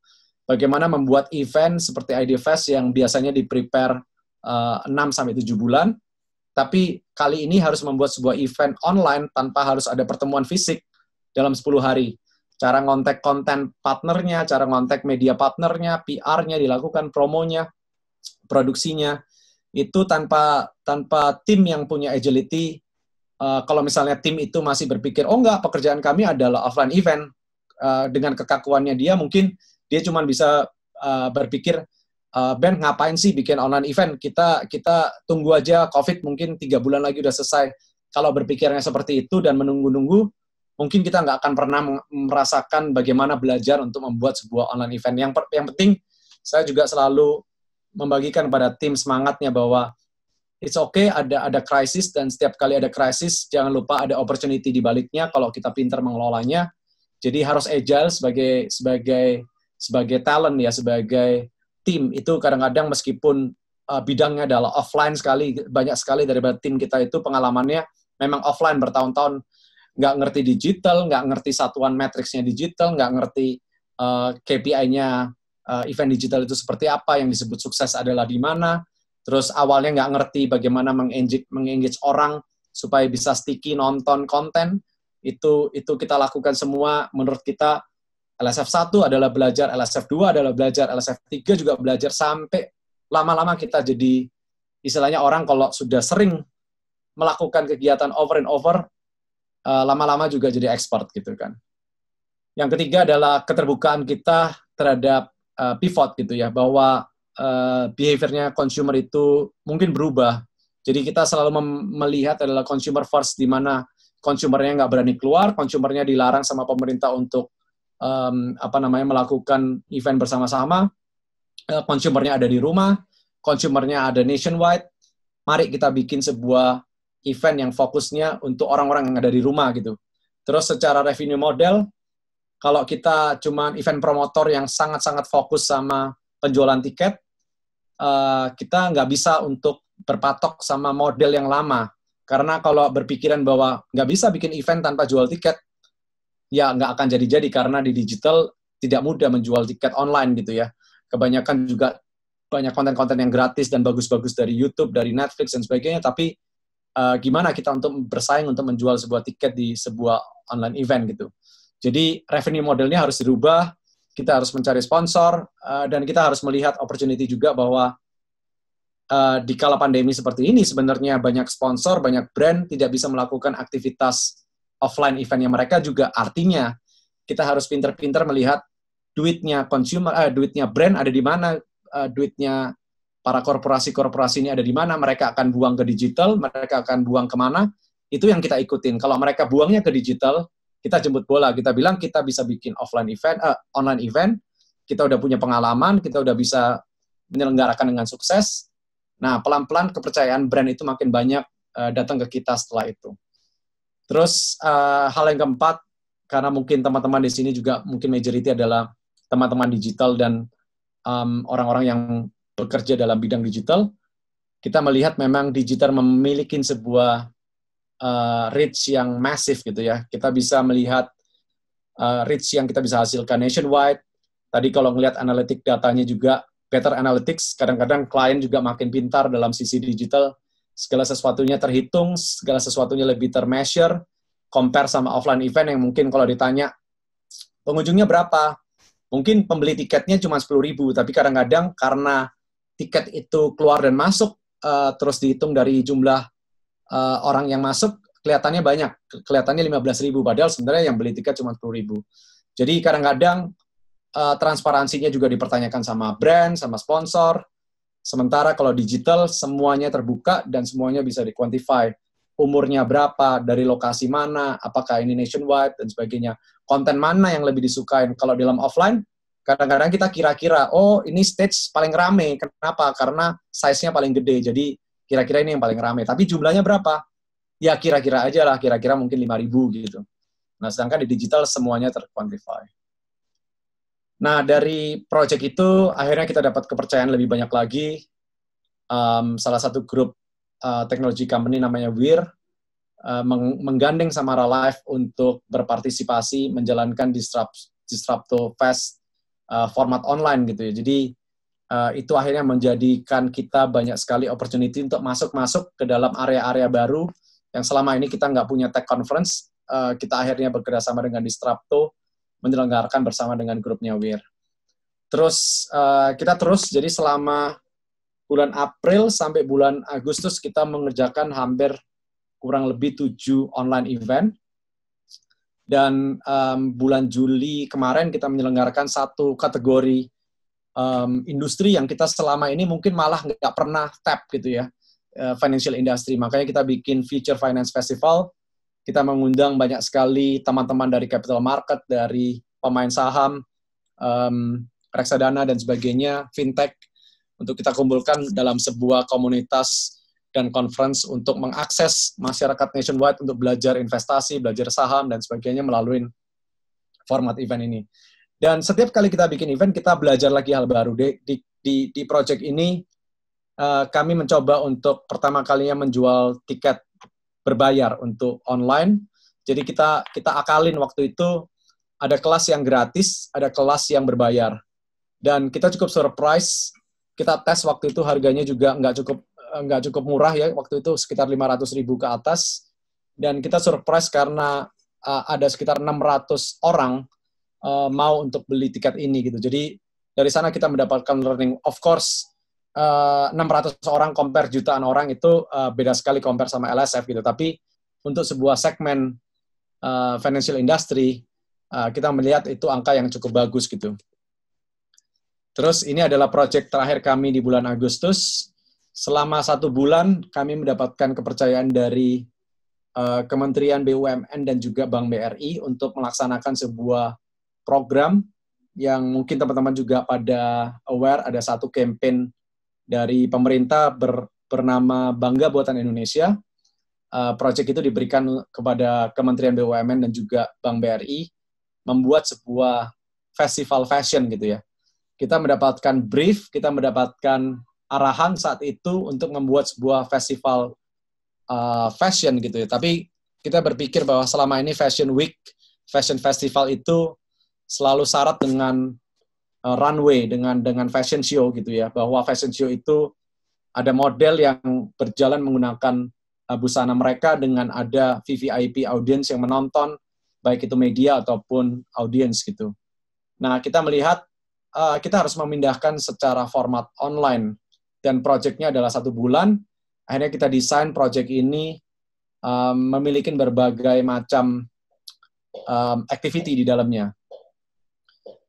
bagaimana membuat event seperti ID Fest yang biasanya di-prepare eh, uh, 6-7 bulan, tapi kali ini harus membuat sebuah event online tanpa harus ada pertemuan fisik dalam 10 hari. Cara ngontek konten partnernya, cara ngontek media partnernya, PR-nya dilakukan, promonya, produksinya, itu tanpa tanpa tim yang punya agility. Uh, kalau misalnya tim itu masih berpikir, oh enggak, pekerjaan kami adalah offline event, uh, dengan kekakuannya dia mungkin dia cuma bisa uh, berpikir uh, Ben ngapain sih bikin online event kita kita tunggu aja covid mungkin tiga bulan lagi udah selesai kalau berpikirnya seperti itu dan menunggu-nunggu mungkin kita nggak akan pernah merasakan bagaimana belajar untuk membuat sebuah online event yang yang penting saya juga selalu membagikan pada tim semangatnya bahwa it's okay ada ada krisis dan setiap kali ada krisis jangan lupa ada opportunity di baliknya kalau kita pintar mengelolanya jadi harus agile sebagai sebagai sebagai talent ya sebagai tim itu kadang-kadang meskipun uh, bidangnya adalah offline sekali banyak sekali dari tim kita itu pengalamannya memang offline bertahun-tahun nggak ngerti digital, nggak ngerti satuan matriksnya digital, nggak ngerti uh, KPI-nya uh, event digital itu seperti apa, yang disebut sukses adalah di mana, terus awalnya nggak ngerti bagaimana mengengage, mengengage orang supaya bisa sticky nonton konten, itu itu kita lakukan semua menurut kita LSF 1 adalah belajar, LSF 2 adalah belajar, LSF 3 juga belajar sampai lama-lama kita jadi istilahnya orang kalau sudah sering melakukan kegiatan over and over eh, lama-lama uh, juga jadi expert gitu kan. Yang ketiga adalah keterbukaan kita terhadap uh, pivot gitu ya bahwa uh, behaviornya consumer itu mungkin berubah. Jadi kita selalu melihat adalah consumer first di mana consumernya nggak berani keluar, consumernya dilarang sama pemerintah untuk um, apa namanya melakukan event bersama-sama, konsumernya eh, ada di rumah, konsumernya ada nationwide. Mari kita bikin sebuah event yang fokusnya untuk orang-orang yang ada di rumah gitu. Terus secara revenue model, kalau kita cuma event promotor yang sangat-sangat fokus sama penjualan tiket, uh, kita nggak bisa untuk berpatok sama model yang lama. Karena kalau berpikiran bahwa nggak bisa bikin event tanpa jual tiket, ya nggak akan jadi-jadi karena di digital tidak mudah menjual tiket online gitu ya. Kebanyakan juga banyak konten-konten yang gratis dan bagus-bagus dari YouTube, dari Netflix dan sebagainya. Tapi uh, gimana kita untuk bersaing untuk menjual sebuah tiket di sebuah online event gitu. Jadi revenue modelnya harus dirubah. Kita harus mencari sponsor uh, dan kita harus melihat opportunity juga bahwa uh, di kala pandemi seperti ini sebenarnya banyak sponsor, banyak brand tidak bisa melakukan aktivitas offline eventnya mereka juga artinya kita harus pinter-pinter melihat duitnya consumer, eh, duitnya brand ada di mana, eh, duitnya para korporasi-korporasi ini ada di mana, mereka akan buang ke digital, mereka akan buang kemana, itu yang kita ikutin. Kalau mereka buangnya ke digital, kita jemput bola, kita bilang kita bisa bikin offline event, eh, online event, kita udah punya pengalaman, kita udah bisa menyelenggarakan dengan sukses. Nah, pelan-pelan kepercayaan brand itu makin banyak uh, datang ke kita setelah itu. Terus uh, hal yang keempat, karena mungkin teman-teman di sini juga mungkin majority adalah teman-teman digital dan orang orang-orang yang bekerja dalam bidang digital, kita melihat memang digital memiliki sebuah uh, reach yang masif gitu ya. Kita bisa melihat uh, reach yang kita bisa hasilkan nationwide. Tadi kalau melihat analitik datanya juga better analytics, kadang-kadang klien juga makin pintar dalam sisi digital segala sesuatunya terhitung, segala sesuatunya lebih termeasure, compare sama offline event yang mungkin kalau ditanya pengunjungnya berapa, mungkin pembeli tiketnya cuma 10 ribu, tapi kadang-kadang karena tiket itu keluar dan masuk, uh, terus dihitung dari jumlah uh, orang yang masuk, kelihatannya banyak, kelihatannya 15 ribu, padahal sebenarnya yang beli tiket cuma 10 ribu. Jadi kadang-kadang uh, transparansinya juga dipertanyakan sama brand, sama sponsor, Sementara kalau digital semuanya terbuka dan semuanya bisa dikuantify. Umurnya berapa, dari lokasi mana, apakah ini nationwide dan sebagainya. Konten mana yang lebih disukai? Kalau dalam offline, kadang-kadang kita kira-kira, oh ini stage paling rame. Kenapa? Karena size-nya paling gede. Jadi kira-kira ini yang paling rame. Tapi jumlahnya berapa? Ya kira-kira aja lah, kira-kira mungkin 5.000 gitu. Nah, sedangkan di digital semuanya terquantify. Nah, dari project itu akhirnya kita dapat kepercayaan lebih banyak lagi. Um, salah satu grup uh, teknologi company namanya WIR, uh, meng menggandeng Samara Life untuk berpartisipasi menjalankan disrupt Disrupto Fest uh, format online gitu ya. Jadi uh, itu akhirnya menjadikan kita banyak sekali opportunity untuk masuk-masuk ke dalam area-area baru yang selama ini kita nggak punya tech conference. Uh, kita akhirnya bekerja sama dengan Disrupto menyelenggarakan bersama dengan grupnya WIR. Terus uh, kita terus jadi selama bulan April sampai bulan Agustus kita mengerjakan hampir kurang lebih tujuh online event dan um, bulan Juli kemarin kita menyelenggarakan satu kategori um, industri yang kita selama ini mungkin malah nggak pernah tap gitu ya uh, financial industry makanya kita bikin future finance festival kita mengundang banyak sekali teman-teman dari capital market, dari pemain saham, um, reksadana dan sebagainya, fintech, untuk kita kumpulkan dalam sebuah komunitas dan conference untuk mengakses masyarakat nationwide untuk belajar investasi, belajar saham dan sebagainya melalui format event ini. Dan setiap kali kita bikin event, kita belajar lagi hal baru. Di, di, di, project ini, uh, kami mencoba untuk pertama kalinya menjual tiket berbayar untuk online. Jadi kita kita akalin waktu itu ada kelas yang gratis, ada kelas yang berbayar. Dan kita cukup surprise, kita tes waktu itu harganya juga nggak cukup eh, nggak cukup murah ya waktu itu sekitar 500 ribu ke atas dan kita surprise karena uh, ada sekitar 600 orang uh, mau untuk beli tiket ini gitu jadi dari sana kita mendapatkan learning of course 600 eh, orang compare jutaan orang itu uh, beda sekali compare sama LSF gitu. Tapi untuk sebuah segmen uh, financial industry uh, kita melihat itu angka yang cukup bagus gitu. Terus ini adalah project terakhir kami di bulan Agustus. Selama satu bulan kami mendapatkan kepercayaan dari uh, Kementerian BUMN dan juga Bank BRI untuk melaksanakan sebuah program yang mungkin teman-teman juga pada aware ada satu campaign dari pemerintah ber, bernama Bangga Buatan Indonesia. Uh, eh, Proyek itu diberikan kepada Kementerian BUMN dan juga Bank BRI membuat sebuah festival fashion gitu ya. Kita mendapatkan brief, kita mendapatkan arahan saat itu untuk membuat sebuah festival uh, fashion gitu ya. Tapi kita berpikir bahwa selama ini Fashion Week, Fashion Festival itu selalu syarat dengan Eh, runway dengan dengan fashion show gitu ya bahwa fashion show itu ada model yang berjalan menggunakan uh, busana mereka dengan ada VVIP audience yang menonton baik itu media ataupun audience gitu. Nah kita melihat uh, kita harus memindahkan secara format online dan projectnya adalah satu bulan. Akhirnya kita desain project ini um, memiliki berbagai macam um, activity di dalamnya.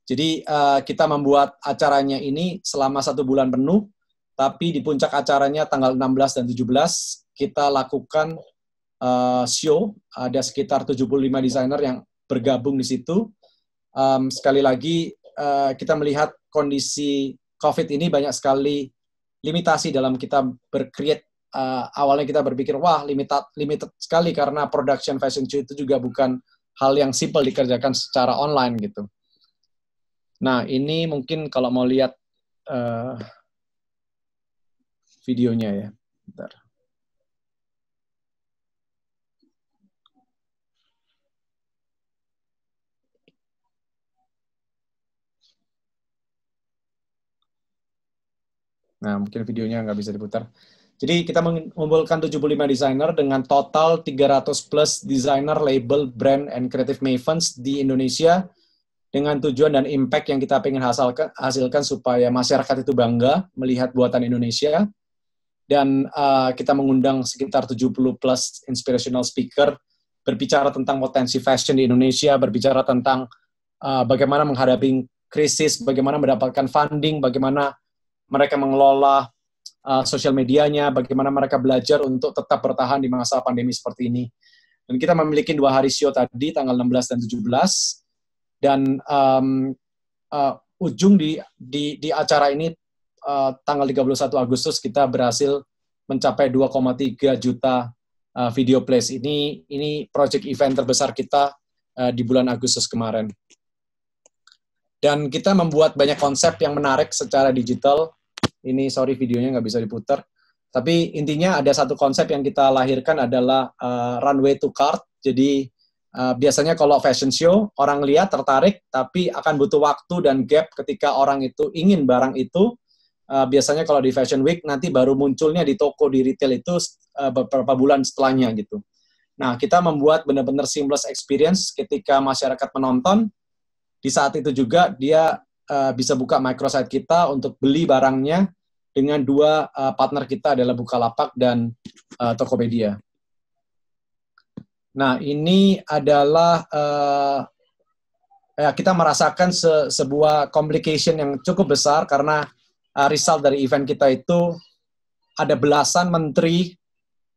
Jadi uh, kita membuat acaranya ini selama satu bulan penuh, tapi di puncak acaranya tanggal 16 dan 17 kita lakukan uh, show. Ada sekitar 75 desainer yang bergabung di situ. Um, sekali lagi uh, kita melihat kondisi COVID ini banyak sekali limitasi dalam kita berkreat. Uh, awalnya kita berpikir wah limited limited sekali karena production fashion show itu juga bukan hal yang simple dikerjakan secara online gitu Nah, ini mungkin kalau mau lihat uh, videonya ya. Bentar. Nah, mungkin videonya nggak bisa diputar. Jadi kita mengumpulkan 75 desainer dengan total 300 plus desainer label, brand, and creative mavens di Indonesia dengan tujuan dan impact yang kita ingin hasilkan, hasilkan supaya masyarakat itu bangga melihat buatan Indonesia. Dan uh, kita mengundang sekitar 70 plus inspirational speaker berbicara tentang potensi fashion di Indonesia, berbicara tentang uh, bagaimana menghadapi krisis, bagaimana mendapatkan funding, bagaimana mereka mengelola uh, sosial medianya, bagaimana mereka belajar untuk tetap bertahan di masa pandemi seperti ini. Dan kita memiliki dua hari show tadi, tanggal 16 dan 17 dan um, uh, ujung di, di di acara ini uh, tanggal 31 Agustus kita berhasil mencapai 2,3 juta uh, video plays ini ini project event terbesar kita uh, di bulan Agustus kemarin dan kita membuat banyak konsep yang menarik secara digital ini sorry videonya nggak bisa diputar tapi intinya ada satu konsep yang kita lahirkan adalah uh, runway to cart. jadi Eh, biasanya kalau fashion show orang lihat tertarik tapi akan butuh waktu dan gap ketika orang itu ingin barang itu uh, biasanya kalau di fashion week nanti baru munculnya di toko di retail itu uh, beberapa bulan setelahnya gitu. Nah, kita membuat benar-benar seamless experience ketika masyarakat menonton. Di saat itu juga dia uh, bisa buka microsite kita untuk beli barangnya dengan dua uh, partner kita adalah Bukalapak dan uh, Tokopedia. Nah, ini adalah uh, ya, kita merasakan se sebuah complication yang cukup besar karena uh, result dari event kita itu ada belasan menteri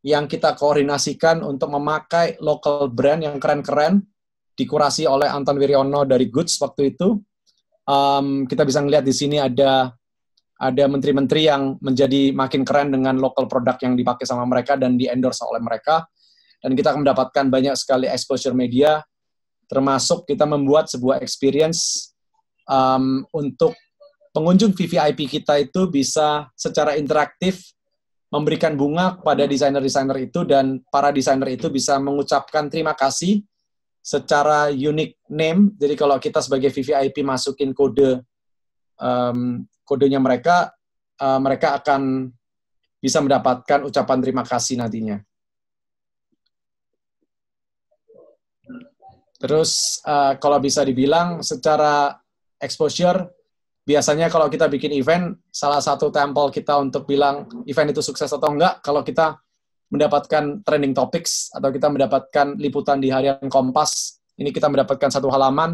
yang kita koordinasikan untuk memakai local brand yang keren-keren dikurasi oleh Anton Wiryono dari Goods waktu itu. Um, kita bisa melihat di sini ada ada menteri-menteri yang menjadi makin keren dengan local produk yang dipakai sama mereka dan di endorse oleh mereka dan kita akan mendapatkan banyak sekali exposure media termasuk kita membuat sebuah experience um, untuk pengunjung VVIP kita itu bisa secara interaktif memberikan bunga kepada desainer-desainer itu dan para desainer itu bisa mengucapkan terima kasih secara unique name. Jadi kalau kita sebagai VVIP masukin kode um, kodenya mereka, uh, mereka akan bisa mendapatkan ucapan terima kasih nantinya. Terus uh, kalau bisa dibilang secara exposure, biasanya kalau kita bikin event, salah satu tempel kita untuk bilang event itu sukses atau enggak, kalau kita mendapatkan trending topics atau kita mendapatkan liputan di harian Kompas, ini kita mendapatkan satu halaman,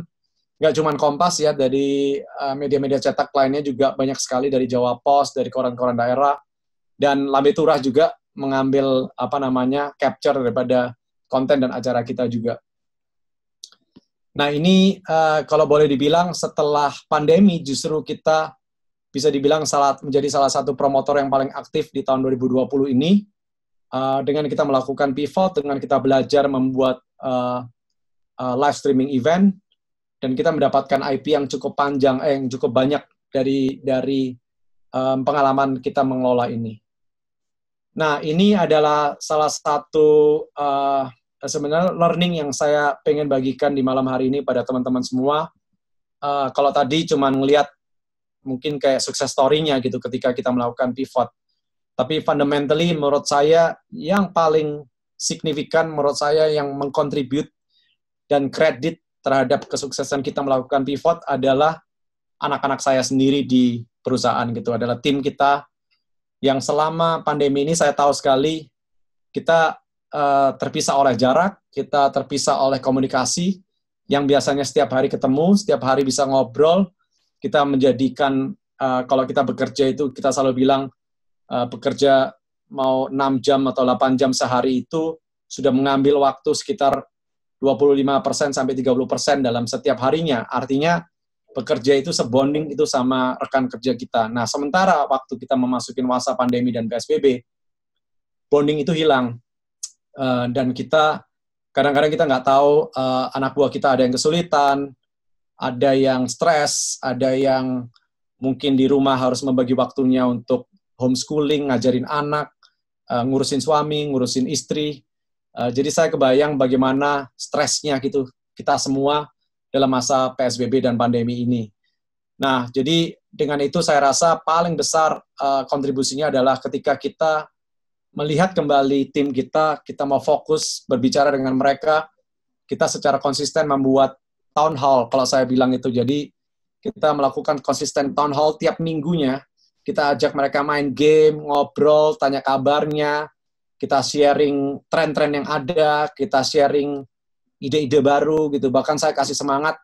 nggak cuma Kompas ya, dari eh, media-media cetak lainnya juga banyak sekali dari Jawa Pos, dari koran-koran daerah, dan Lambe Turah juga mengambil apa namanya capture daripada konten dan acara kita juga. Nah ini uh, kalau boleh dibilang setelah pandemi justru kita bisa dibilang salah, menjadi salah satu promotor yang paling aktif di tahun 2020 ini uh, dengan kita melakukan pivot, dengan kita belajar membuat uh, uh, live streaming event dan kita mendapatkan IP yang cukup panjang, eh, yang cukup banyak dari dari um, pengalaman kita mengelola ini. Nah ini adalah salah satu uh, Eh, sebenarnya learning yang saya pengen bagikan di malam hari ini pada teman-teman semua uh, kalau tadi cuma ngelihat mungkin kayak sukses story-nya gitu ketika kita melakukan pivot tapi fundamentally menurut saya yang paling signifikan menurut saya yang mengkontribut dan kredit terhadap kesuksesan kita melakukan pivot adalah anak-anak saya sendiri di perusahaan gitu adalah tim kita yang selama pandemi ini saya tahu sekali kita Eh, terpisah oleh jarak, kita terpisah oleh komunikasi yang biasanya setiap hari ketemu, setiap hari bisa ngobrol, kita menjadikan uh, kalau kita bekerja itu kita selalu bilang uh, bekerja mau 6 jam atau 8 jam sehari itu sudah mengambil waktu sekitar 25% sampai 30% dalam setiap harinya. Artinya bekerja itu sebonding itu sama rekan kerja kita. Nah, sementara waktu kita memasukin masa pandemi dan PSBB, bonding itu hilang. Eh, dan kita kadang-kadang kita nggak tahu uh, anak buah kita ada yang kesulitan, ada yang stres, ada yang mungkin di rumah harus membagi waktunya untuk homeschooling, ngajarin anak, uh, ngurusin suami, ngurusin istri. Uh, jadi saya kebayang bagaimana stresnya gitu kita semua dalam masa PSBB dan pandemi ini. Nah, jadi dengan itu saya rasa paling besar uh, kontribusinya adalah ketika kita melihat kembali tim kita, kita mau fokus berbicara dengan mereka, kita secara konsisten membuat town hall kalau saya bilang itu. Jadi kita melakukan konsisten town hall tiap minggunya. Kita ajak mereka main game, ngobrol, tanya kabarnya, kita sharing tren-tren yang ada, kita sharing ide-ide baru gitu. Bahkan saya kasih semangat,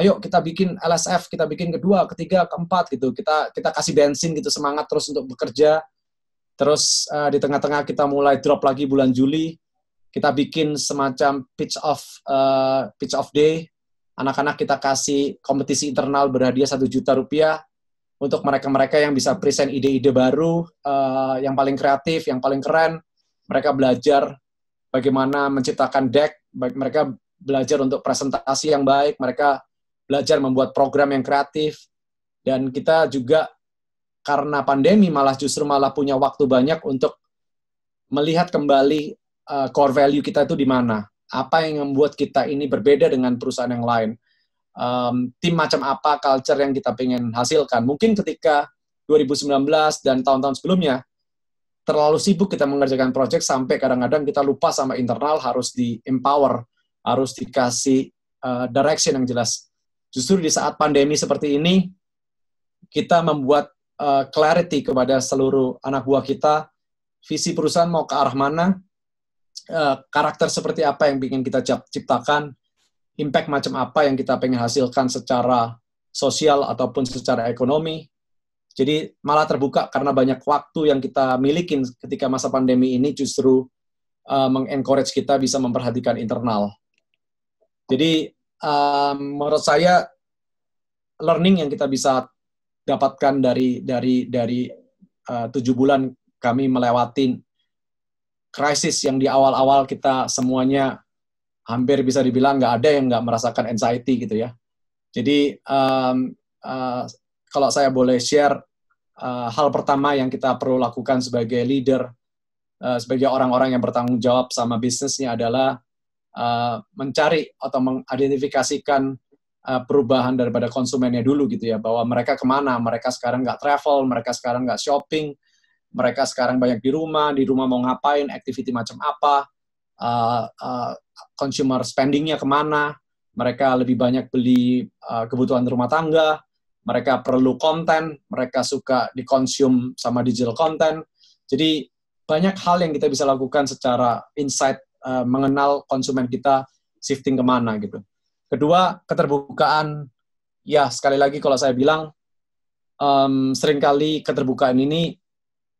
ayo kita bikin LSF, kita bikin kedua, ketiga, keempat gitu. Kita kita kasih bensin gitu semangat terus untuk bekerja Terus uh, di tengah-tengah kita mulai drop lagi bulan Juli, kita bikin semacam pitch off uh, pitch off day. Anak-anak kita kasih kompetisi internal berhadiah satu juta rupiah untuk mereka-mereka yang bisa present ide-ide baru, uh, yang paling kreatif, yang paling keren. Mereka belajar bagaimana menciptakan deck, baik mereka belajar untuk presentasi yang baik, mereka belajar membuat program yang kreatif, dan kita juga karena pandemi malah justru malah punya waktu banyak untuk melihat kembali uh, core value kita itu di mana, apa yang membuat kita ini berbeda dengan perusahaan yang lain, um, tim macam apa, culture yang kita pengen hasilkan. Mungkin ketika 2019 dan tahun-tahun sebelumnya terlalu sibuk kita mengerjakan project sampai kadang-kadang kita lupa sama internal harus di empower, harus dikasih uh, direction yang jelas. Justru di saat pandemi seperti ini kita membuat Eh, clarity kepada seluruh anak buah kita, visi perusahaan mau ke arah mana, uh, karakter seperti apa yang ingin kita ciptakan, impact macam apa yang kita pengen hasilkan secara sosial ataupun secara ekonomi. Jadi malah terbuka karena banyak waktu yang kita milikin ketika masa pandemi ini justru uh, mengencourage kita bisa memperhatikan internal. Jadi um, menurut saya learning yang kita bisa dapatkan dari dari dari eh, tujuh bulan kami melewati krisis yang di awal-awal kita semuanya hampir bisa dibilang nggak ada yang nggak merasakan anxiety gitu ya. Jadi um, uh, kalau saya boleh share uh, hal pertama yang kita perlu lakukan sebagai leader, uh, sebagai orang-orang yang bertanggung jawab sama bisnisnya adalah uh, mencari atau mengidentifikasikan Eh, perubahan daripada konsumennya dulu gitu ya bahwa mereka kemana mereka sekarang nggak travel mereka sekarang nggak shopping mereka sekarang banyak di rumah di rumah mau ngapain activity macam apa uh, uh, consumer spendingnya kemana mereka lebih banyak beli uh, kebutuhan rumah tangga mereka perlu konten mereka suka dikonsum sama digital content jadi banyak hal yang kita bisa lakukan secara insight uh, mengenal konsumen kita shifting kemana gitu. Kedua, keterbukaan. Ya, sekali lagi kalau saya bilang, um, seringkali keterbukaan ini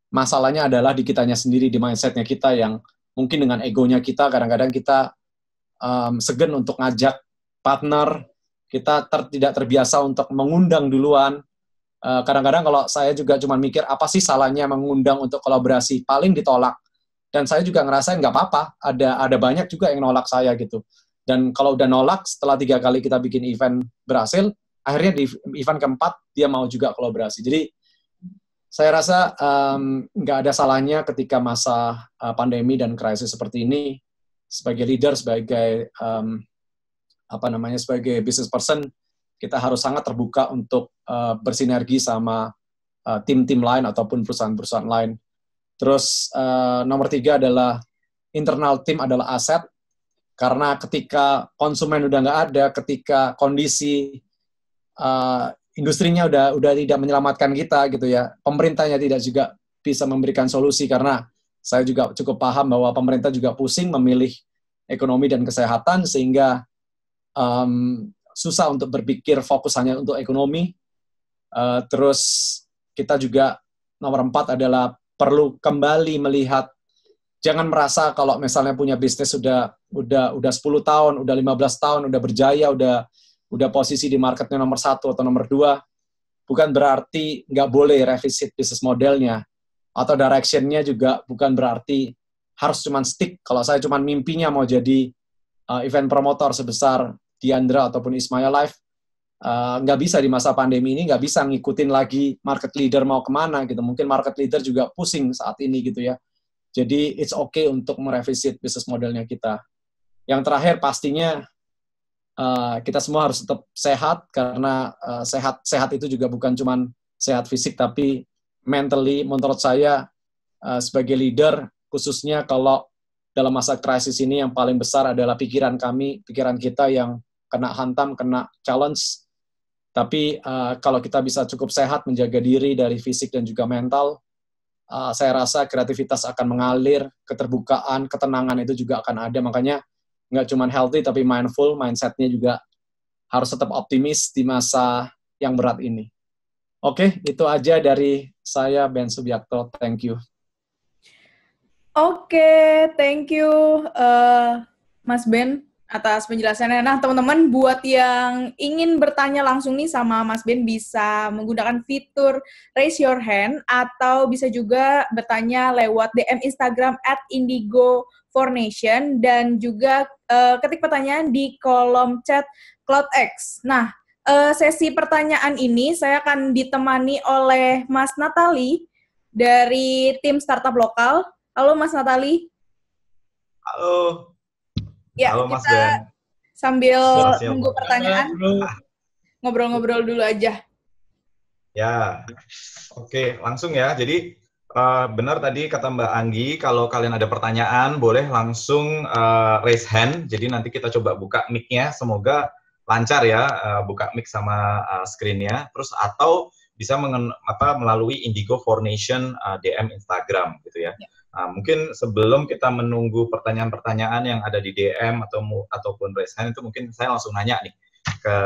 masalahnya adalah di kitanya sendiri, di mindsetnya kita yang mungkin dengan egonya kita, kadang-kadang kita um, segan untuk ngajak partner, kita ter, tidak terbiasa untuk mengundang duluan, eh, kadang-kadang kalau saya juga cuma mikir apa sih salahnya mengundang untuk kolaborasi paling ditolak dan saya juga ngerasa nggak apa-apa ada ada banyak juga yang nolak saya gitu dan kalau udah nolak, setelah tiga kali kita bikin event berhasil, akhirnya di event keempat dia mau juga kolaborasi. Jadi saya rasa nggak um, ada salahnya ketika masa uh, pandemi dan krisis seperti ini sebagai leader, sebagai um, apa namanya, sebagai business person kita harus sangat terbuka untuk uh, bersinergi sama tim eh, tim-tim lain ataupun perusahaan-perusahaan lain. Terus uh, nomor tiga adalah internal tim adalah aset karena ketika konsumen udah nggak ada, ketika kondisi uh, industrinya udah udah tidak menyelamatkan kita gitu ya, pemerintahnya tidak juga bisa memberikan solusi karena saya juga cukup paham bahwa pemerintah juga pusing memilih ekonomi dan kesehatan sehingga um, susah untuk berpikir fokus hanya untuk ekonomi. Uh, terus kita juga nomor empat adalah perlu kembali melihat jangan merasa kalau misalnya punya bisnis sudah udah udah 10 tahun, udah 15 tahun, udah berjaya, udah udah posisi di marketnya nomor satu atau nomor dua, bukan berarti nggak boleh revisit bisnis modelnya atau directionnya juga bukan berarti harus cuma stick. Kalau saya cuma mimpinya mau jadi uh, event promotor sebesar Diandra ataupun Ismail Life, eh, nggak bisa di masa pandemi ini nggak bisa ngikutin lagi market leader mau kemana gitu. Mungkin market leader juga pusing saat ini gitu ya jadi it's okay untuk merevisit bisnis modelnya kita. Yang terakhir pastinya uh, kita semua harus tetap sehat karena uh, sehat sehat itu juga bukan cuman sehat fisik tapi mentally menurut saya uh, sebagai leader khususnya kalau dalam masa krisis ini yang paling besar adalah pikiran kami, pikiran kita yang kena hantam, kena challenge. Tapi uh, kalau kita bisa cukup sehat menjaga diri dari fisik dan juga mental, Eh, saya rasa kreativitas akan mengalir, keterbukaan, ketenangan itu juga akan ada. Makanya nggak cuma healthy tapi mindful, mindsetnya juga harus tetap optimis di masa yang berat ini. Oke, okay, itu aja dari saya Ben Subiakto. Thank you. Oke, okay, thank you uh, Mas Ben atas penjelasannya. Nah, teman-teman, buat yang ingin bertanya langsung nih sama Mas Ben, bisa menggunakan fitur raise your hand, atau bisa juga bertanya lewat DM Instagram at Indigo for Nation, dan juga uh, ketik pertanyaan di kolom chat CloudX. Nah, uh, sesi pertanyaan ini saya akan ditemani oleh Mas Natali dari tim startup lokal. Halo Mas Natali. Halo. Ya, Halo, Mas kita ben. sambil tunggu nunggu pertanyaan, ngobrol-ngobrol dulu aja. Ya, oke, langsung ya. Jadi uh, benar tadi kata Mbak Anggi, kalau kalian ada pertanyaan boleh langsung uh, raise hand. Jadi nanti kita coba buka mic-nya, semoga lancar ya uh, buka mic sama uh, screen-nya. Terus atau bisa mengen, apa, melalui Indigo Foundation uh, DM Instagram gitu ya. ya. Nah, mungkin sebelum kita menunggu pertanyaan-pertanyaan yang ada di DM atau ataupun raise hand itu mungkin saya langsung nanya nih ke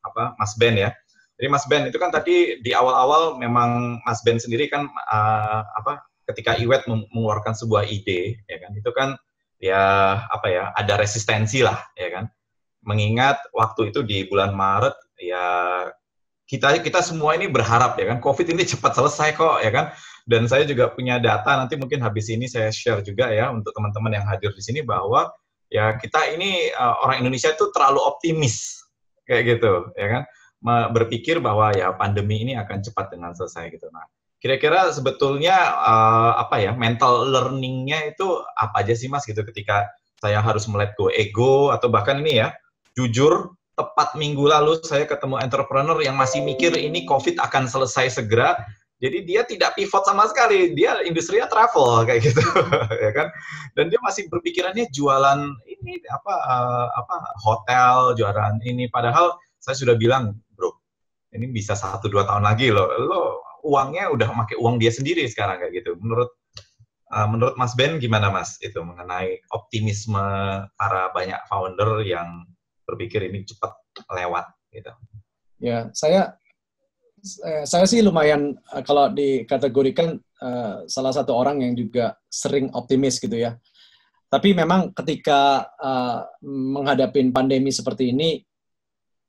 apa Mas Ben ya. Jadi Mas Ben itu kan tadi di awal-awal memang Mas Ben sendiri kan uh, apa ketika Iwet mengeluarkan sebuah ide ya kan itu kan ya apa ya ada resistensi lah ya kan. Mengingat waktu itu di bulan Maret ya kita kita semua ini berharap ya kan COVID ini cepat selesai kok ya kan. Dan saya juga punya data nanti mungkin habis ini saya share juga ya untuk teman-teman yang hadir di sini bahwa ya kita ini eh, orang Indonesia itu terlalu optimis kayak gitu ya kan berpikir bahwa ya pandemi ini akan cepat dengan selesai gitu. Nah, kira-kira sebetulnya uh, apa ya mental learningnya itu apa aja sih mas gitu ketika saya harus melet go ego eh, atau bahkan ini ya jujur tepat minggu lalu saya ketemu entrepreneur yang masih mikir ini COVID akan selesai segera. Jadi dia tidak pivot sama sekali. Dia industrinya travel kayak gitu, ya kan? Dan dia masih berpikirannya jualan ini apa uh, apa hotel, jualan ini. Padahal saya sudah bilang, bro, ini bisa satu dua tahun lagi loh. Lo uangnya udah pakai uang dia sendiri sekarang kayak gitu. Menurut uh, menurut Mas Ben gimana Mas itu mengenai optimisme para banyak founder yang berpikir ini cepat lewat gitu. Ya, saya eh, saya sih lumayan eh, kalau dikategorikan eh, salah satu orang yang juga sering optimis gitu ya. Tapi memang ketika menghadapi pandemi seperti ini,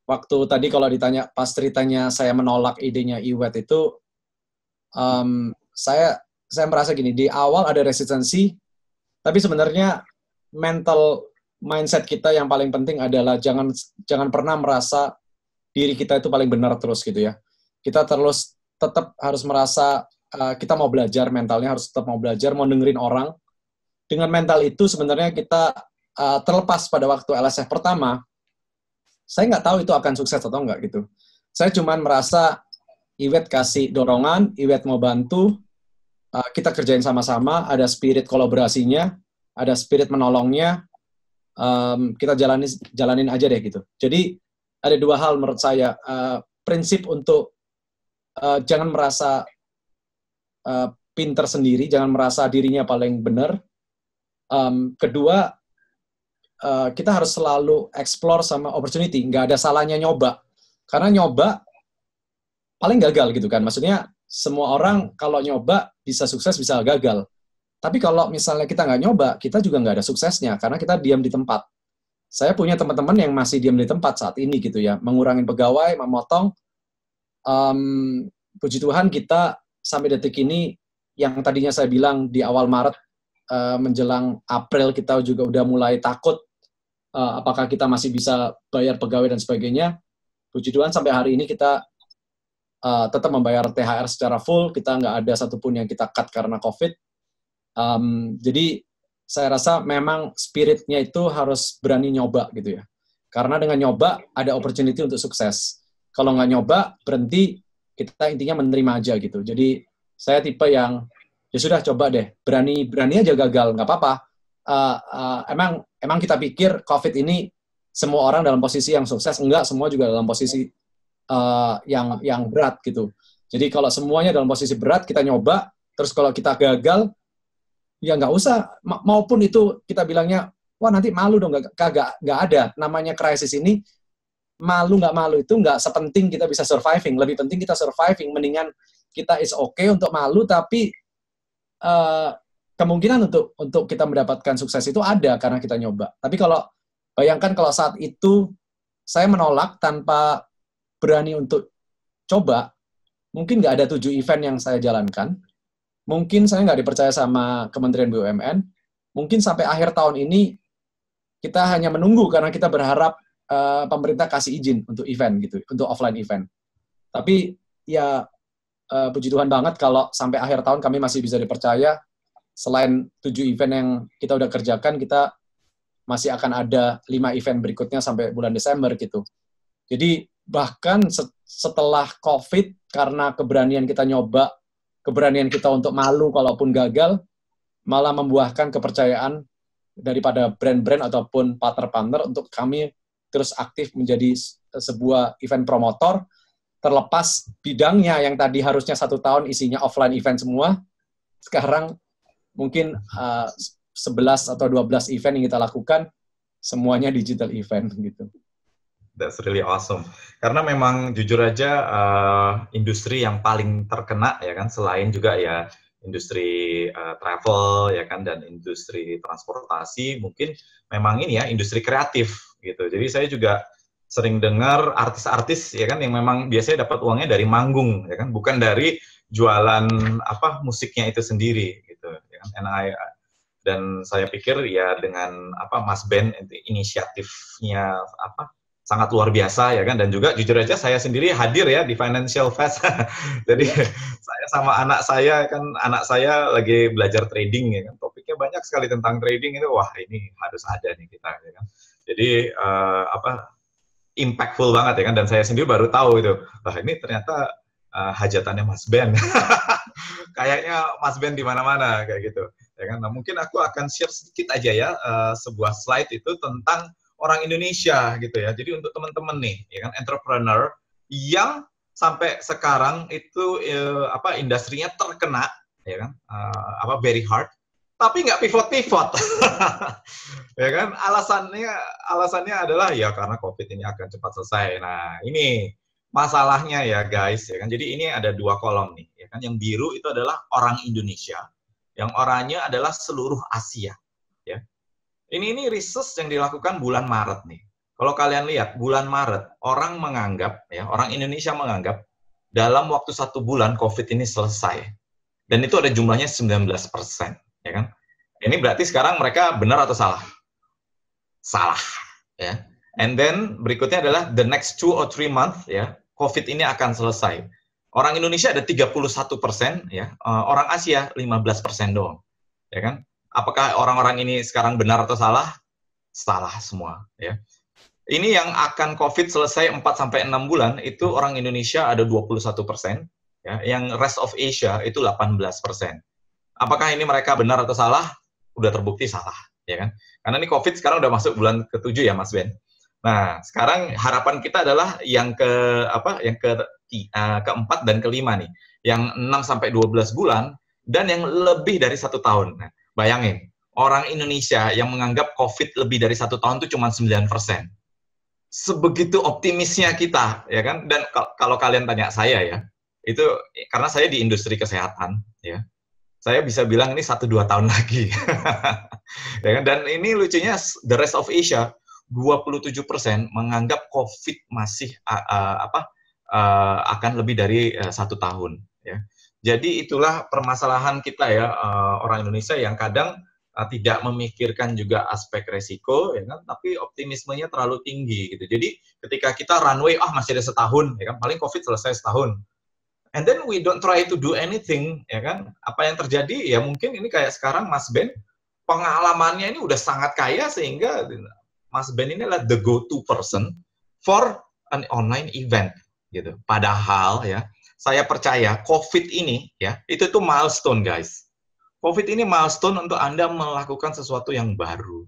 waktu tadi kalau ditanya pas ceritanya saya menolak idenya Iwet itu, um, saya saya merasa gini di awal ada resistensi, tapi sebenarnya mental mindset kita yang paling penting adalah jangan jangan pernah merasa diri kita itu paling benar terus gitu ya. Kita terus tetap harus merasa uh, kita mau belajar mentalnya harus tetap mau belajar, mau dengerin orang. Dengan mental itu sebenarnya kita uh, terlepas pada waktu LSF pertama, saya nggak tahu itu akan sukses atau enggak gitu. Saya cuman merasa Iwet kasih dorongan, Iwet mau bantu, eh, kita kerjain sama-sama, ada spirit kolaborasinya, ada spirit menolongnya, um, kita jalani jalanin aja deh gitu. Jadi ada dua hal menurut saya uh, prinsip untuk uh, jangan merasa uh, pinter sendiri, jangan merasa dirinya paling benar. Um, kedua uh, kita harus selalu explore sama opportunity, nggak ada salahnya nyoba karena nyoba paling gagal gitu kan. Maksudnya semua orang kalau nyoba bisa sukses bisa gagal. Tapi kalau misalnya kita nggak nyoba, kita juga nggak ada suksesnya karena kita diam di tempat. Saya punya teman-teman yang masih diam di tempat saat ini gitu ya, mengurangi pegawai, memotong. Um, puji Tuhan kita sampai detik ini yang tadinya saya bilang di awal Maret uh, menjelang April kita juga udah mulai takut uh, apakah kita masih bisa bayar pegawai dan sebagainya. Puji Tuhan sampai hari ini kita uh, tetap membayar THR secara full, kita nggak ada satupun yang kita cut karena COVID Um, jadi saya rasa memang spiritnya itu harus berani nyoba gitu ya. Karena dengan nyoba ada opportunity untuk sukses. Kalau nggak nyoba berhenti kita intinya menerima aja gitu. Jadi saya tipe yang ya sudah coba deh berani berani aja gagal nggak apa-apa. Uh, uh, emang emang kita pikir COVID ini semua orang dalam posisi yang sukses enggak semua juga dalam posisi uh, yang yang berat gitu. Jadi kalau semuanya dalam posisi berat kita nyoba terus kalau kita gagal ya nggak usah maupun itu kita bilangnya wah nanti malu dong kagak nggak ada namanya krisis ini malu nggak malu itu nggak sepenting kita bisa surviving lebih penting kita surviving mendingan kita is okay untuk malu tapi uh, kemungkinan untuk untuk kita mendapatkan sukses itu ada karena kita nyoba tapi kalau bayangkan kalau saat itu saya menolak tanpa berani untuk coba mungkin nggak ada tujuh event yang saya jalankan mungkin saya nggak dipercaya sama Kementerian BUMN, mungkin sampai akhir tahun ini kita hanya menunggu karena kita berharap uh, pemerintah kasih izin untuk event gitu, untuk offline event. Tapi ya uh, puji Tuhan banget kalau sampai akhir tahun kami masih bisa dipercaya. Selain tujuh event yang kita udah kerjakan, kita masih akan ada lima event berikutnya sampai bulan Desember gitu. Jadi bahkan setelah COVID karena keberanian kita nyoba keberanian kita untuk malu kalaupun gagal malah membuahkan kepercayaan daripada brand-brand ataupun partner-partner untuk kami terus aktif menjadi sebuah event promotor terlepas bidangnya yang tadi harusnya satu tahun isinya offline event semua sekarang mungkin uh, eh, 11 atau 12 event yang kita lakukan semuanya digital event gitu. That's really awesome. Karena memang jujur aja uh, industri yang paling terkena ya kan selain juga ya industri uh, travel ya kan dan industri transportasi mungkin memang ini ya industri kreatif gitu. Jadi saya juga sering dengar artis-artis ya kan yang memang biasanya dapat uangnya dari manggung ya kan bukan dari jualan apa musiknya itu sendiri gitu ya kan. And I, dan saya pikir ya dengan apa Mas Ben inisiatifnya apa sangat luar biasa ya kan dan juga jujur aja saya sendiri hadir ya di Financial Fest. Jadi saya sama anak saya kan anak saya lagi belajar trading ya kan. Topiknya banyak sekali tentang trading itu wah ini harus ada nih kita ya kan. Jadi uh, apa impactful banget ya kan dan saya sendiri baru tahu itu. Wah ini ternyata uh, hajatannya Mas Ben. Kayaknya Mas Ben di mana-mana kayak gitu. Ya kan? Nah, mungkin aku akan share sedikit aja ya uh, sebuah slide itu tentang orang Indonesia gitu ya. Jadi untuk teman-teman nih, ya kan entrepreneur yang sampai sekarang itu eh, apa industrinya terkena ya kan uh, apa very hard tapi nggak pivot pivot ya kan alasannya alasannya adalah ya karena covid ini akan cepat selesai nah ini masalahnya ya guys ya kan jadi ini ada dua kolom nih ya kan yang biru itu adalah orang Indonesia yang oranye adalah seluruh Asia ini ini research yang dilakukan bulan Maret nih. Kalau kalian lihat bulan Maret, orang menganggap ya, orang Indonesia menganggap dalam waktu satu bulan COVID ini selesai. Dan itu ada jumlahnya 19 persen, ya kan? Ini berarti sekarang mereka benar atau salah? Salah, ya. And then berikutnya adalah the next two or three month, ya, COVID ini akan selesai. Orang Indonesia ada 31 persen, ya. Eh, orang Asia 15 persen doang, ya kan? apakah orang-orang ini sekarang benar atau salah? Salah semua, ya. Ini yang akan COVID selesai 4 sampai 6 bulan itu orang Indonesia ada 21 persen, ya. yang rest of Asia itu 18 persen. Apakah ini mereka benar atau salah? Udah terbukti salah, ya kan? Karena ini COVID sekarang udah masuk bulan ketujuh ya, Mas Ben. Nah, sekarang harapan kita adalah yang ke apa? Yang ke eh, keempat dan kelima nih, yang 6 sampai 12 bulan dan yang lebih dari satu tahun. Nah, Bayangin, orang Indonesia yang menganggap COVID lebih dari satu tahun itu cuma 9 persen. Sebegitu optimisnya kita, ya kan? Dan kalau kalian tanya saya ya, itu karena saya di industri kesehatan, ya, saya bisa bilang ini satu dua tahun lagi. ya kan? Dan ini lucunya the rest of Asia 27 persen menganggap COVID masih uh, uh, apa uh, akan lebih dari eh, satu tahun. Ya. Jadi itulah permasalahan kita ya eh, orang Indonesia yang kadang eh, tidak memikirkan juga aspek resiko, ya kan? Tapi optimismenya terlalu tinggi gitu. Jadi ketika kita runway, ah masih ada setahun, ya kan? Paling COVID selesai setahun. And then we don't try to do anything, ya kan? Apa yang terjadi? Ya mungkin ini kayak sekarang Mas Ben pengalamannya ini udah sangat kaya sehingga Mas Ben ini adalah the go-to person for an online event gitu. Padahal ya saya percaya COVID ini ya, itu tuh milestone guys. COVID ini milestone untuk Anda melakukan sesuatu yang baru.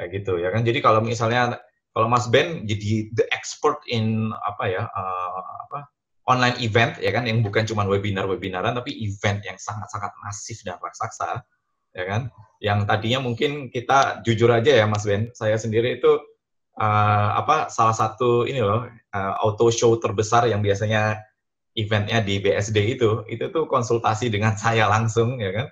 Kayak gitu ya kan. Jadi kalau misalnya kalau Mas Ben jadi the expert in apa ya, uh, apa online event ya kan yang bukan cuma webinar-webinaran tapi event yang sangat-sangat masif dan raksasa ya kan. Yang tadinya mungkin kita jujur aja ya Mas Ben, saya sendiri itu uh, apa salah satu ini loh uh, auto show terbesar yang biasanya eventnya di BSD itu, itu tuh konsultasi dengan saya langsung, ya kan?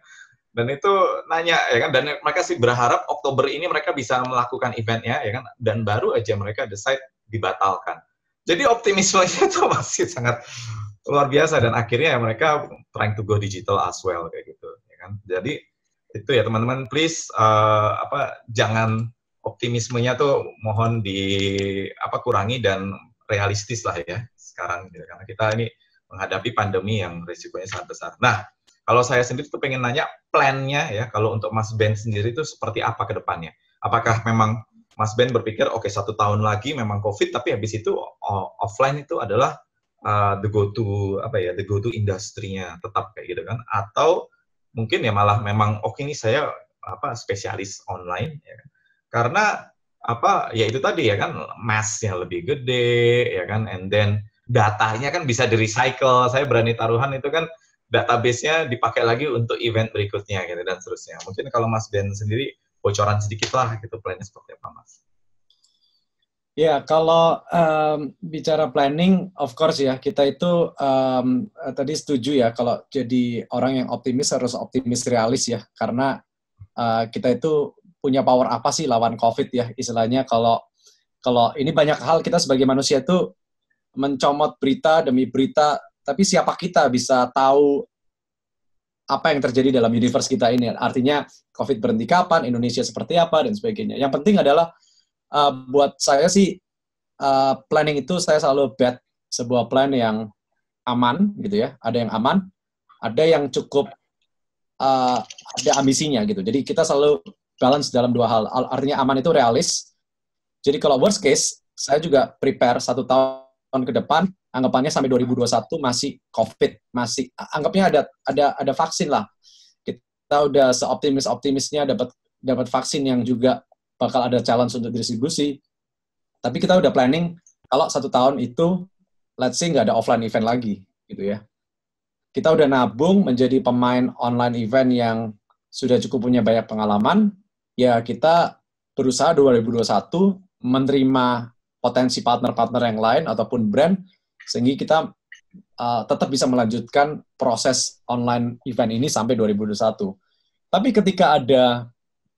Dan itu nanya, ya kan? Dan mereka sih berharap Oktober ini mereka bisa melakukan eventnya, ya kan? Dan baru aja mereka decide dibatalkan. Jadi optimismenya itu masih sangat luar biasa dan akhirnya ya mereka trying to go digital as well kayak gitu, ya kan? Jadi itu ya teman-teman, please uh, apa jangan optimismenya tuh mohon di apa kurangi dan realistis lah ya sekarang gitu karena kita ini menghadapi pandemi yang risikonya sangat besar. Nah, kalau saya sendiri tuh pengen nanya plannya ya, kalau untuk Mas Ben sendiri itu seperti apa ke depannya? Apakah memang Mas Ben berpikir, oke okay, satu tahun lagi memang COVID, tapi habis itu offline itu adalah uh, the go to apa ya the go to industrinya tetap kayak gitu kan atau mungkin ya malah memang oke okay, ini saya apa spesialis online ya kan? karena apa ya itu tadi ya kan massnya lebih gede ya kan and then datanya kan bisa di recycle. Saya berani taruhan itu kan database-nya dipakai lagi untuk event berikutnya gitu dan seterusnya. Mungkin kalau Mas Ben sendiri bocoran sedikit lah gitu plannya seperti apa Mas? Ya, kalau um, bicara planning, of course ya, kita itu um, tadi setuju ya, kalau jadi orang yang optimis harus optimis realis ya, karena uh, kita itu punya power apa sih lawan COVID ya, istilahnya kalau kalau ini banyak hal kita sebagai manusia itu mencomot berita demi berita, tapi siapa kita bisa tahu apa yang terjadi dalam universe kita ini? Artinya COVID berhenti kapan, Indonesia seperti apa dan sebagainya. Yang penting adalah uh, buat saya sih uh, planning itu saya selalu bet sebuah plan yang aman gitu ya. Ada yang aman, ada yang cukup uh, ada ambisinya gitu. Jadi kita selalu balance dalam dua hal. Artinya aman itu realis. Jadi kalau worst case, saya juga prepare satu tahun tahun ke depan anggapannya sampai 2021 masih COVID, masih anggapnya ada ada ada vaksin lah. Kita udah seoptimis optimisnya dapat dapat vaksin yang juga bakal ada challenge untuk distribusi. Tapi kita udah planning kalau satu tahun itu let's say nggak ada offline event lagi gitu ya. Kita udah nabung menjadi pemain online event yang sudah cukup punya banyak pengalaman. Ya kita berusaha 2021 menerima potensi partner-partner yang lain ataupun brand sehingga kita uh, tetap bisa melanjutkan proses online event ini sampai 2021. Tapi ketika ada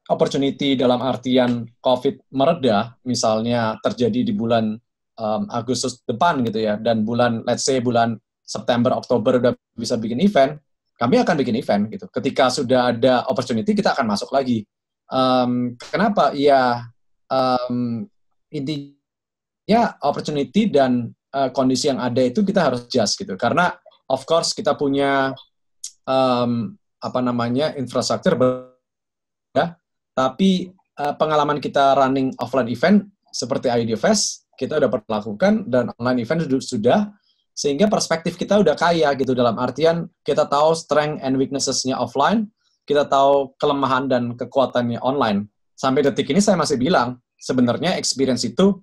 opportunity dalam artian COVID mereda, misalnya terjadi di bulan um, Agustus depan gitu ya, dan bulan let's say bulan September Oktober udah bisa bikin event, kami akan bikin event gitu. Ketika sudah ada opportunity kita akan masuk lagi. Um, kenapa? Ya um, intinya ya opportunity dan uh, kondisi yang ada itu kita harus adjust gitu karena of course kita punya um, apa namanya infrastruktur ya tapi uh, pengalaman kita running offline event seperti IDFS Fest kita udah pernah lakukan dan online event sudah, sudah sehingga perspektif kita udah kaya gitu dalam artian kita tahu strength and weaknessesnya offline, kita tahu kelemahan dan kekuatannya online. Sampai detik ini saya masih bilang sebenarnya experience itu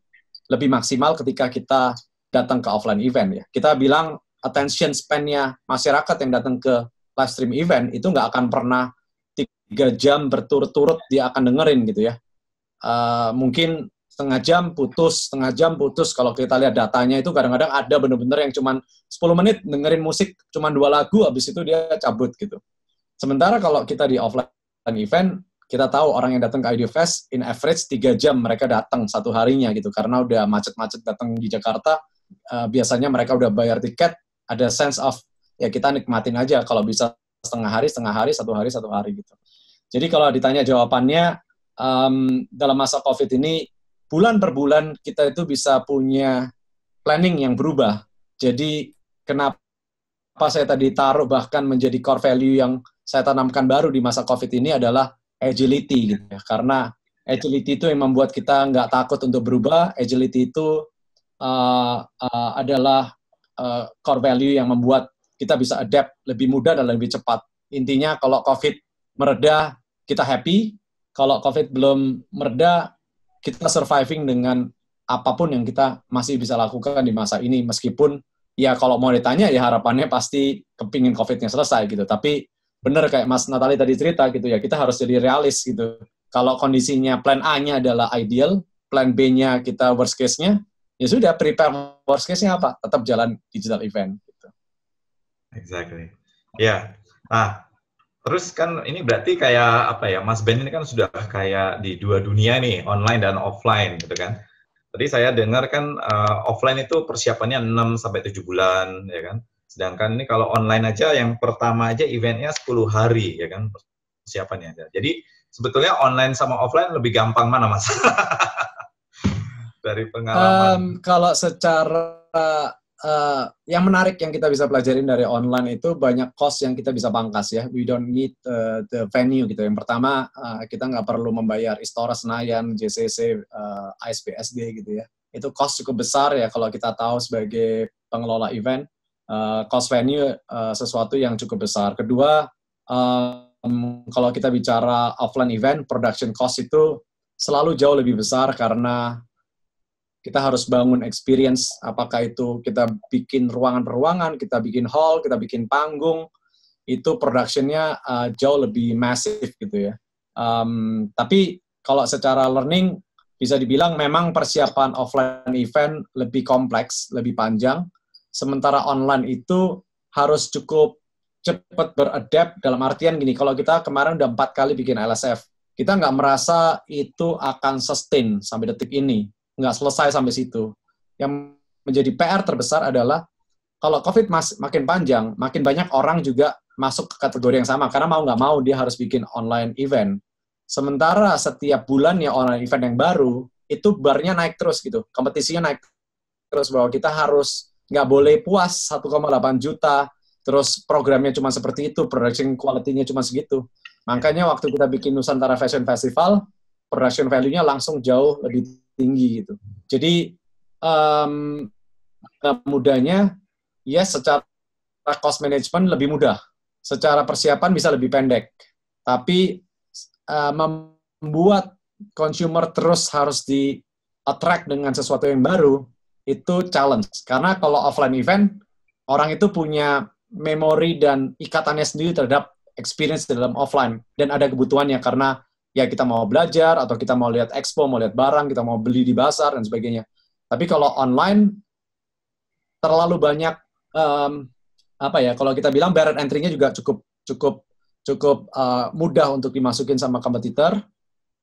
lebih maksimal ketika kita datang ke offline event ya. Kita bilang attention span-nya masyarakat yang datang ke live stream event itu nggak akan pernah tiga jam berturut-turut dia akan dengerin gitu ya. Uh, mungkin setengah jam putus, setengah jam putus. Kalau kita lihat datanya itu kadang-kadang ada bener-bener yang cuman 10 menit dengerin musik, cuman dua lagu, habis itu dia cabut gitu. Sementara kalau kita di offline event, kita tahu orang yang datang ke IDU Fest in average tiga jam mereka datang satu harinya gitu karena udah macet-macet datang di Jakarta uh, biasanya mereka udah bayar tiket ada sense of ya kita nikmatin aja kalau bisa setengah hari setengah hari satu hari satu hari gitu jadi kalau ditanya jawabannya um, dalam masa covid ini bulan per bulan kita itu bisa punya planning yang berubah jadi kenapa saya tadi taruh bahkan menjadi core value yang saya tanamkan baru di masa covid ini adalah agility gitu ya. Karena ya. agility itu yang membuat kita nggak takut untuk berubah. Agility itu uh, uh, adalah uh, core value yang membuat kita bisa adapt lebih mudah dan lebih cepat. Intinya kalau COVID mereda, kita happy. Kalau COVID belum mereda, kita surviving dengan apapun yang kita masih bisa lakukan di masa ini. Meskipun ya kalau mau ditanya ya harapannya pasti kepingin COVID-nya selesai gitu. Tapi benar kayak Mas Natali tadi cerita gitu ya, kita harus jadi realis gitu. Kalau kondisinya plan A-nya adalah ideal, plan B-nya kita worst case-nya, ya sudah prepare worst case-nya apa? Tetap jalan digital event. Gitu. Exactly. Ya. Yeah. Ah, terus kan ini berarti kayak apa ya? Mas Ben ini kan sudah kayak di dua dunia nih, online dan offline gitu kan. Tadi saya dengar kan uh, offline itu persiapannya 6 sampai 7 bulan ya kan. Sedangkan ini kalau online aja yang pertama aja eventnya 10 hari ya kan persiapannya aja. Jadi sebetulnya online sama offline lebih gampang mana Mas? Dari pengalaman. Um, kalau secara uh, yang menarik yang kita bisa pelajarin dari online itu banyak cost yang kita bisa pangkas ya. We don't need uh, the venue gitu. Yang pertama uh, kita nggak perlu membayar Istora Senayan, JCC, uh, ISPSD gitu ya. Itu cost cukup besar ya kalau kita tahu sebagai pengelola event Eh, cost venue uh, sesuatu yang cukup besar. Kedua, um, kalau kita bicara offline event, production cost itu selalu jauh lebih besar karena kita harus bangun experience, apakah itu kita bikin ruangan-ruangan, kita bikin hall, kita bikin panggung, itu productionnya uh, jauh lebih massive gitu ya. Um, tapi kalau secara learning bisa dibilang memang persiapan offline event lebih kompleks, lebih panjang, sementara online itu harus cukup cepat beradapt dalam artian gini, kalau kita kemarin udah empat kali bikin LSF, kita nggak merasa itu akan sustain sampai detik ini, nggak selesai sampai situ. Yang menjadi PR terbesar adalah kalau COVID mas, makin panjang, makin banyak orang juga masuk ke kategori yang sama karena mau nggak mau dia harus bikin online event. Sementara setiap bulannya online event yang baru itu barnya naik terus gitu, kompetisinya naik terus bahwa kita harus nggak boleh puas 1,8 juta terus programnya cuma seperti itu production quality-nya cuma segitu makanya waktu kita bikin Nusantara Fashion Festival production value-nya langsung jauh lebih tinggi gitu jadi um, mudahnya ya secara cost management lebih mudah secara persiapan bisa lebih pendek tapi uh, membuat consumer terus harus di attract dengan sesuatu yang baru itu challenge karena kalau offline event orang itu punya memori dan ikatannya sendiri terhadap experience di dalam offline dan ada kebutuhannya karena ya kita mau belajar atau kita mau lihat expo, mau lihat barang, kita mau beli di pasar dan sebagainya. Tapi kalau online terlalu banyak um, apa ya? Kalau kita bilang barrier entry-nya juga cukup cukup cukup uh, mudah untuk dimasukin sama kompetitor.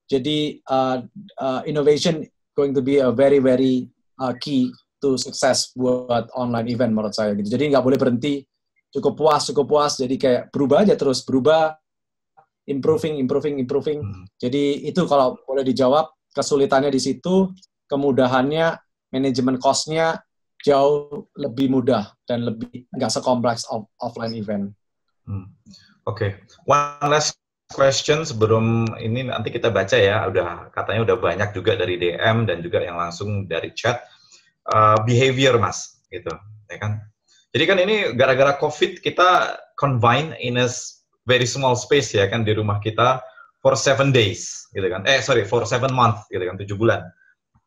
Jadi uh, uh, innovation going to be a very very uh, key to sukses buat online event menurut saya gitu. Jadi nggak boleh berhenti cukup puas cukup puas. Jadi kayak berubah aja terus berubah, improving improving improving. Hmm. Jadi itu kalau boleh dijawab kesulitannya di situ, kemudahannya manajemen costnya jauh lebih mudah dan lebih nggak sekompleks off offline event. Hmm. Oke, okay. one last question sebelum ini nanti kita baca ya, udah katanya udah banyak juga dari DM dan juga yang langsung dari chat uh, behavior mas, gitu, ya kan? Jadi kan ini gara-gara COVID kita confined in a very small space ya kan di rumah kita for seven days, gitu kan? Eh sorry for seven month, gitu kan? Tujuh bulan.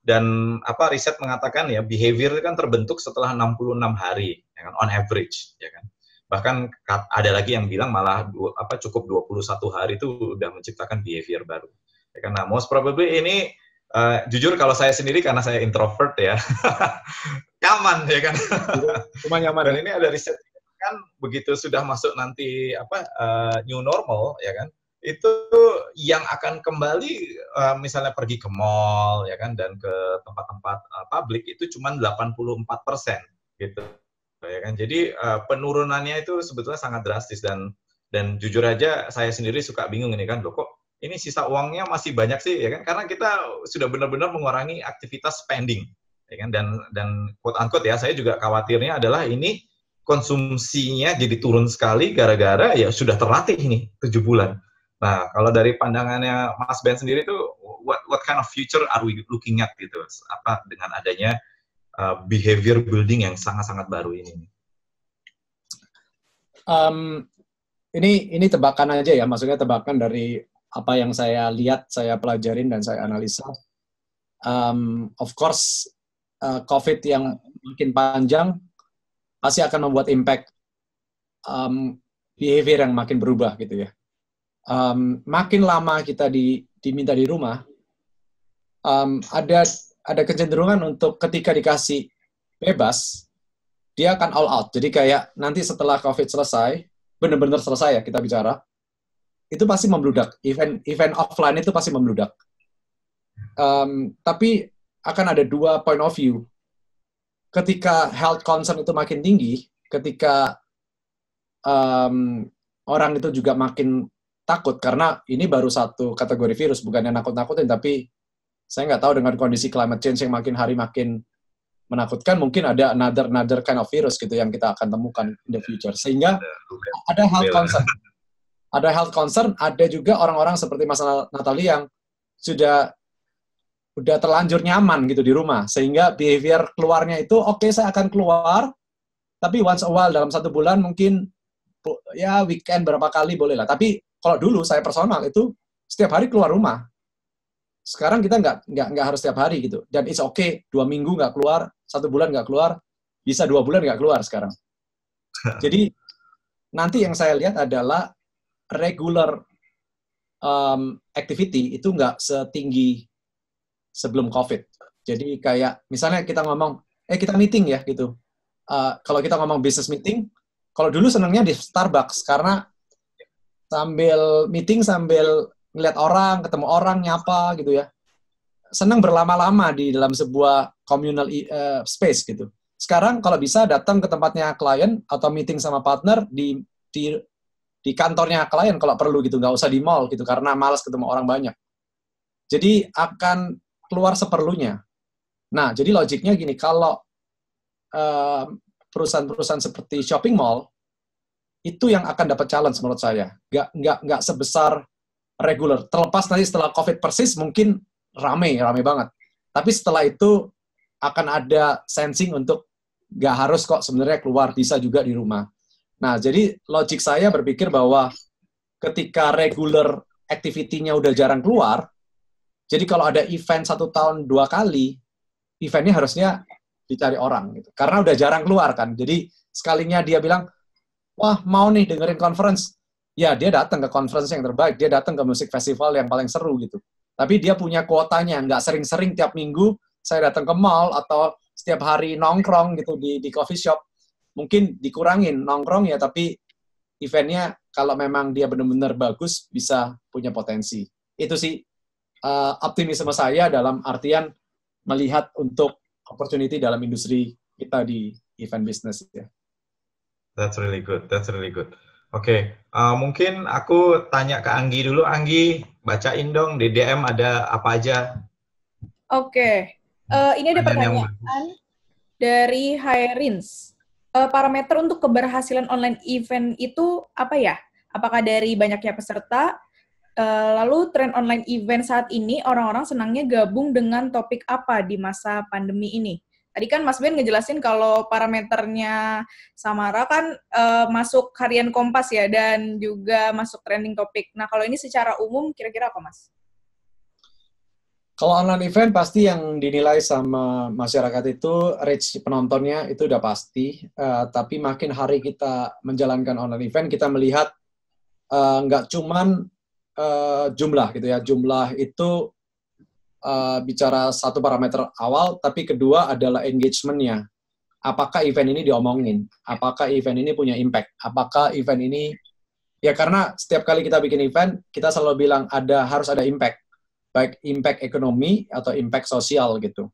Dan apa riset mengatakan ya behavior kan terbentuk setelah 66 hari, ya kan? On average, ya kan? bahkan ada lagi yang bilang malah dua, apa cukup 21 hari itu udah menciptakan behavior baru. Ya kan? Nah, most probably ini uh, jujur kalau saya sendiri karena saya introvert ya. nyaman ya kan. Iya, cuma nyaman. Dan ini ada riset kan begitu sudah masuk nanti apa uh, new normal ya kan itu yang akan kembali eh, misalnya pergi ke mall ya kan dan ke tempat-tempat publik itu cuma 84 persen gitu ya kan jadi uh, penurunannya itu sebetulnya sangat drastis dan dan jujur aja saya sendiri suka bingung ini kan loh kok ini sisa uangnya masih banyak sih ya kan karena kita sudah benar-benar mengurangi aktivitas spending ya kan dan dan quote unquote ya saya juga khawatirnya adalah ini konsumsinya jadi turun sekali gara-gara ya sudah terlatih ini tujuh bulan nah kalau dari pandangannya Mas Ben sendiri itu what what kind of future are we looking at gitu apa dengan adanya Eh, behavior building yang sangat-sangat baru ini? Um, ini ini tebakan aja ya, maksudnya tebakan dari apa yang saya lihat, saya pelajarin dan saya analisa. Um, of course, uh, COVID yang makin panjang pasti akan membuat impact um, behavior yang makin berubah gitu ya. Um, makin lama kita di, diminta di rumah, um, ada ada kecenderungan untuk ketika dikasih bebas, dia akan all out. Jadi kayak nanti setelah COVID selesai, benar-benar selesai ya kita bicara, itu pasti membludak. Event event offline itu pasti membludak. Um, tapi akan ada dua point of view. Ketika health concern itu makin tinggi, ketika um, orang itu juga makin takut karena ini baru satu kategori virus, bukan yang nakut-nakutin, tapi saya nggak tahu dengan kondisi climate change yang makin hari makin menakutkan, mungkin ada another another kind of virus gitu yang kita akan temukan in the iya, future. Sehingga ada health iya. concern, ada health concern, ada juga orang-orang seperti Mas Natali yang sudah udah terlanjur nyaman gitu di rumah, sehingga behavior keluarnya itu oke okay, saya akan keluar, tapi once a while dalam satu bulan mungkin ya weekend berapa kali boleh lah. Tapi kalau dulu saya personal itu setiap hari keluar rumah sekarang kita nggak nggak nggak harus setiap hari gitu dan it's okay dua minggu nggak keluar satu bulan nggak keluar bisa dua bulan nggak keluar sekarang jadi nanti yang saya lihat adalah regular um, activity itu nggak setinggi sebelum COVID. Jadi kayak misalnya kita ngomong, eh kita meeting ya gitu. Uh, kalau kita ngomong business meeting, kalau dulu senangnya di Starbucks karena sambil meeting sambil ngeliat orang, ketemu orang, nyapa gitu ya. Senang berlama-lama di dalam sebuah communal uh, space gitu. Sekarang kalau bisa datang ke tempatnya klien atau meeting sama partner di di di kantornya klien kalau perlu gitu, nggak usah di mall gitu karena malas ketemu orang banyak. Jadi akan keluar seperlunya. Nah, jadi logiknya gini, kalau eh, perusahaan-perusahaan seperti shopping mall itu yang akan dapat challenge menurut saya. Nggak nggak nggak sebesar reguler. Terlepas nanti setelah COVID persis mungkin rame, rame banget. Tapi setelah itu akan ada sensing untuk nggak harus kok sebenarnya keluar, bisa juga di rumah. Nah, jadi logik saya berpikir bahwa ketika regular activity-nya udah jarang keluar, jadi kalau ada event satu tahun dua kali, eventnya harusnya dicari orang. Gitu. Karena udah jarang keluar kan. Jadi sekalinya dia bilang, wah mau nih dengerin conference, ya dia datang ke conference yang terbaik, dia datang ke musik festival yang paling seru gitu. Tapi dia punya kuotanya, nggak sering-sering tiap minggu saya datang ke mall atau setiap hari nongkrong gitu di di coffee shop. Mungkin dikurangin nongkrong ya, tapi eventnya kalau memang dia benar-benar bagus bisa punya potensi. Itu sih uh, optimisme saya dalam artian melihat untuk opportunity dalam industri kita di event business ya. That's really good. That's really good. Oke, okay. uh, eh, mungkin aku tanya ke Anggi dulu. Anggi, bacain dong DM ada apa aja? Oke, okay. uh, eh, ini ada pertanyaan yang... dari Hairins. Uh, parameter untuk keberhasilan online event itu apa ya? Apakah dari banyaknya peserta? Uh, lalu tren online event saat ini orang-orang senangnya gabung dengan topik apa di masa pandemi ini? Tadi kan Mas Ben ngejelasin kalau parameternya Samara kan uh, masuk harian Kompas ya dan juga masuk trending topik. Nah, kalau ini secara umum kira-kira apa, Mas? Kalau online event pasti yang dinilai sama masyarakat itu reach penontonnya itu udah pasti. Uh, tapi makin hari kita menjalankan online event, kita melihat eh, nggak uh, cuman uh, jumlah gitu ya. Jumlah itu uh, bicara satu parameter awal, tapi kedua adalah engagementnya. Apakah event ini diomongin? Apakah event ini punya impact? Apakah event ini ya karena setiap kali kita bikin event, kita selalu bilang ada harus ada impact, baik impact ekonomi atau impact sosial gitu.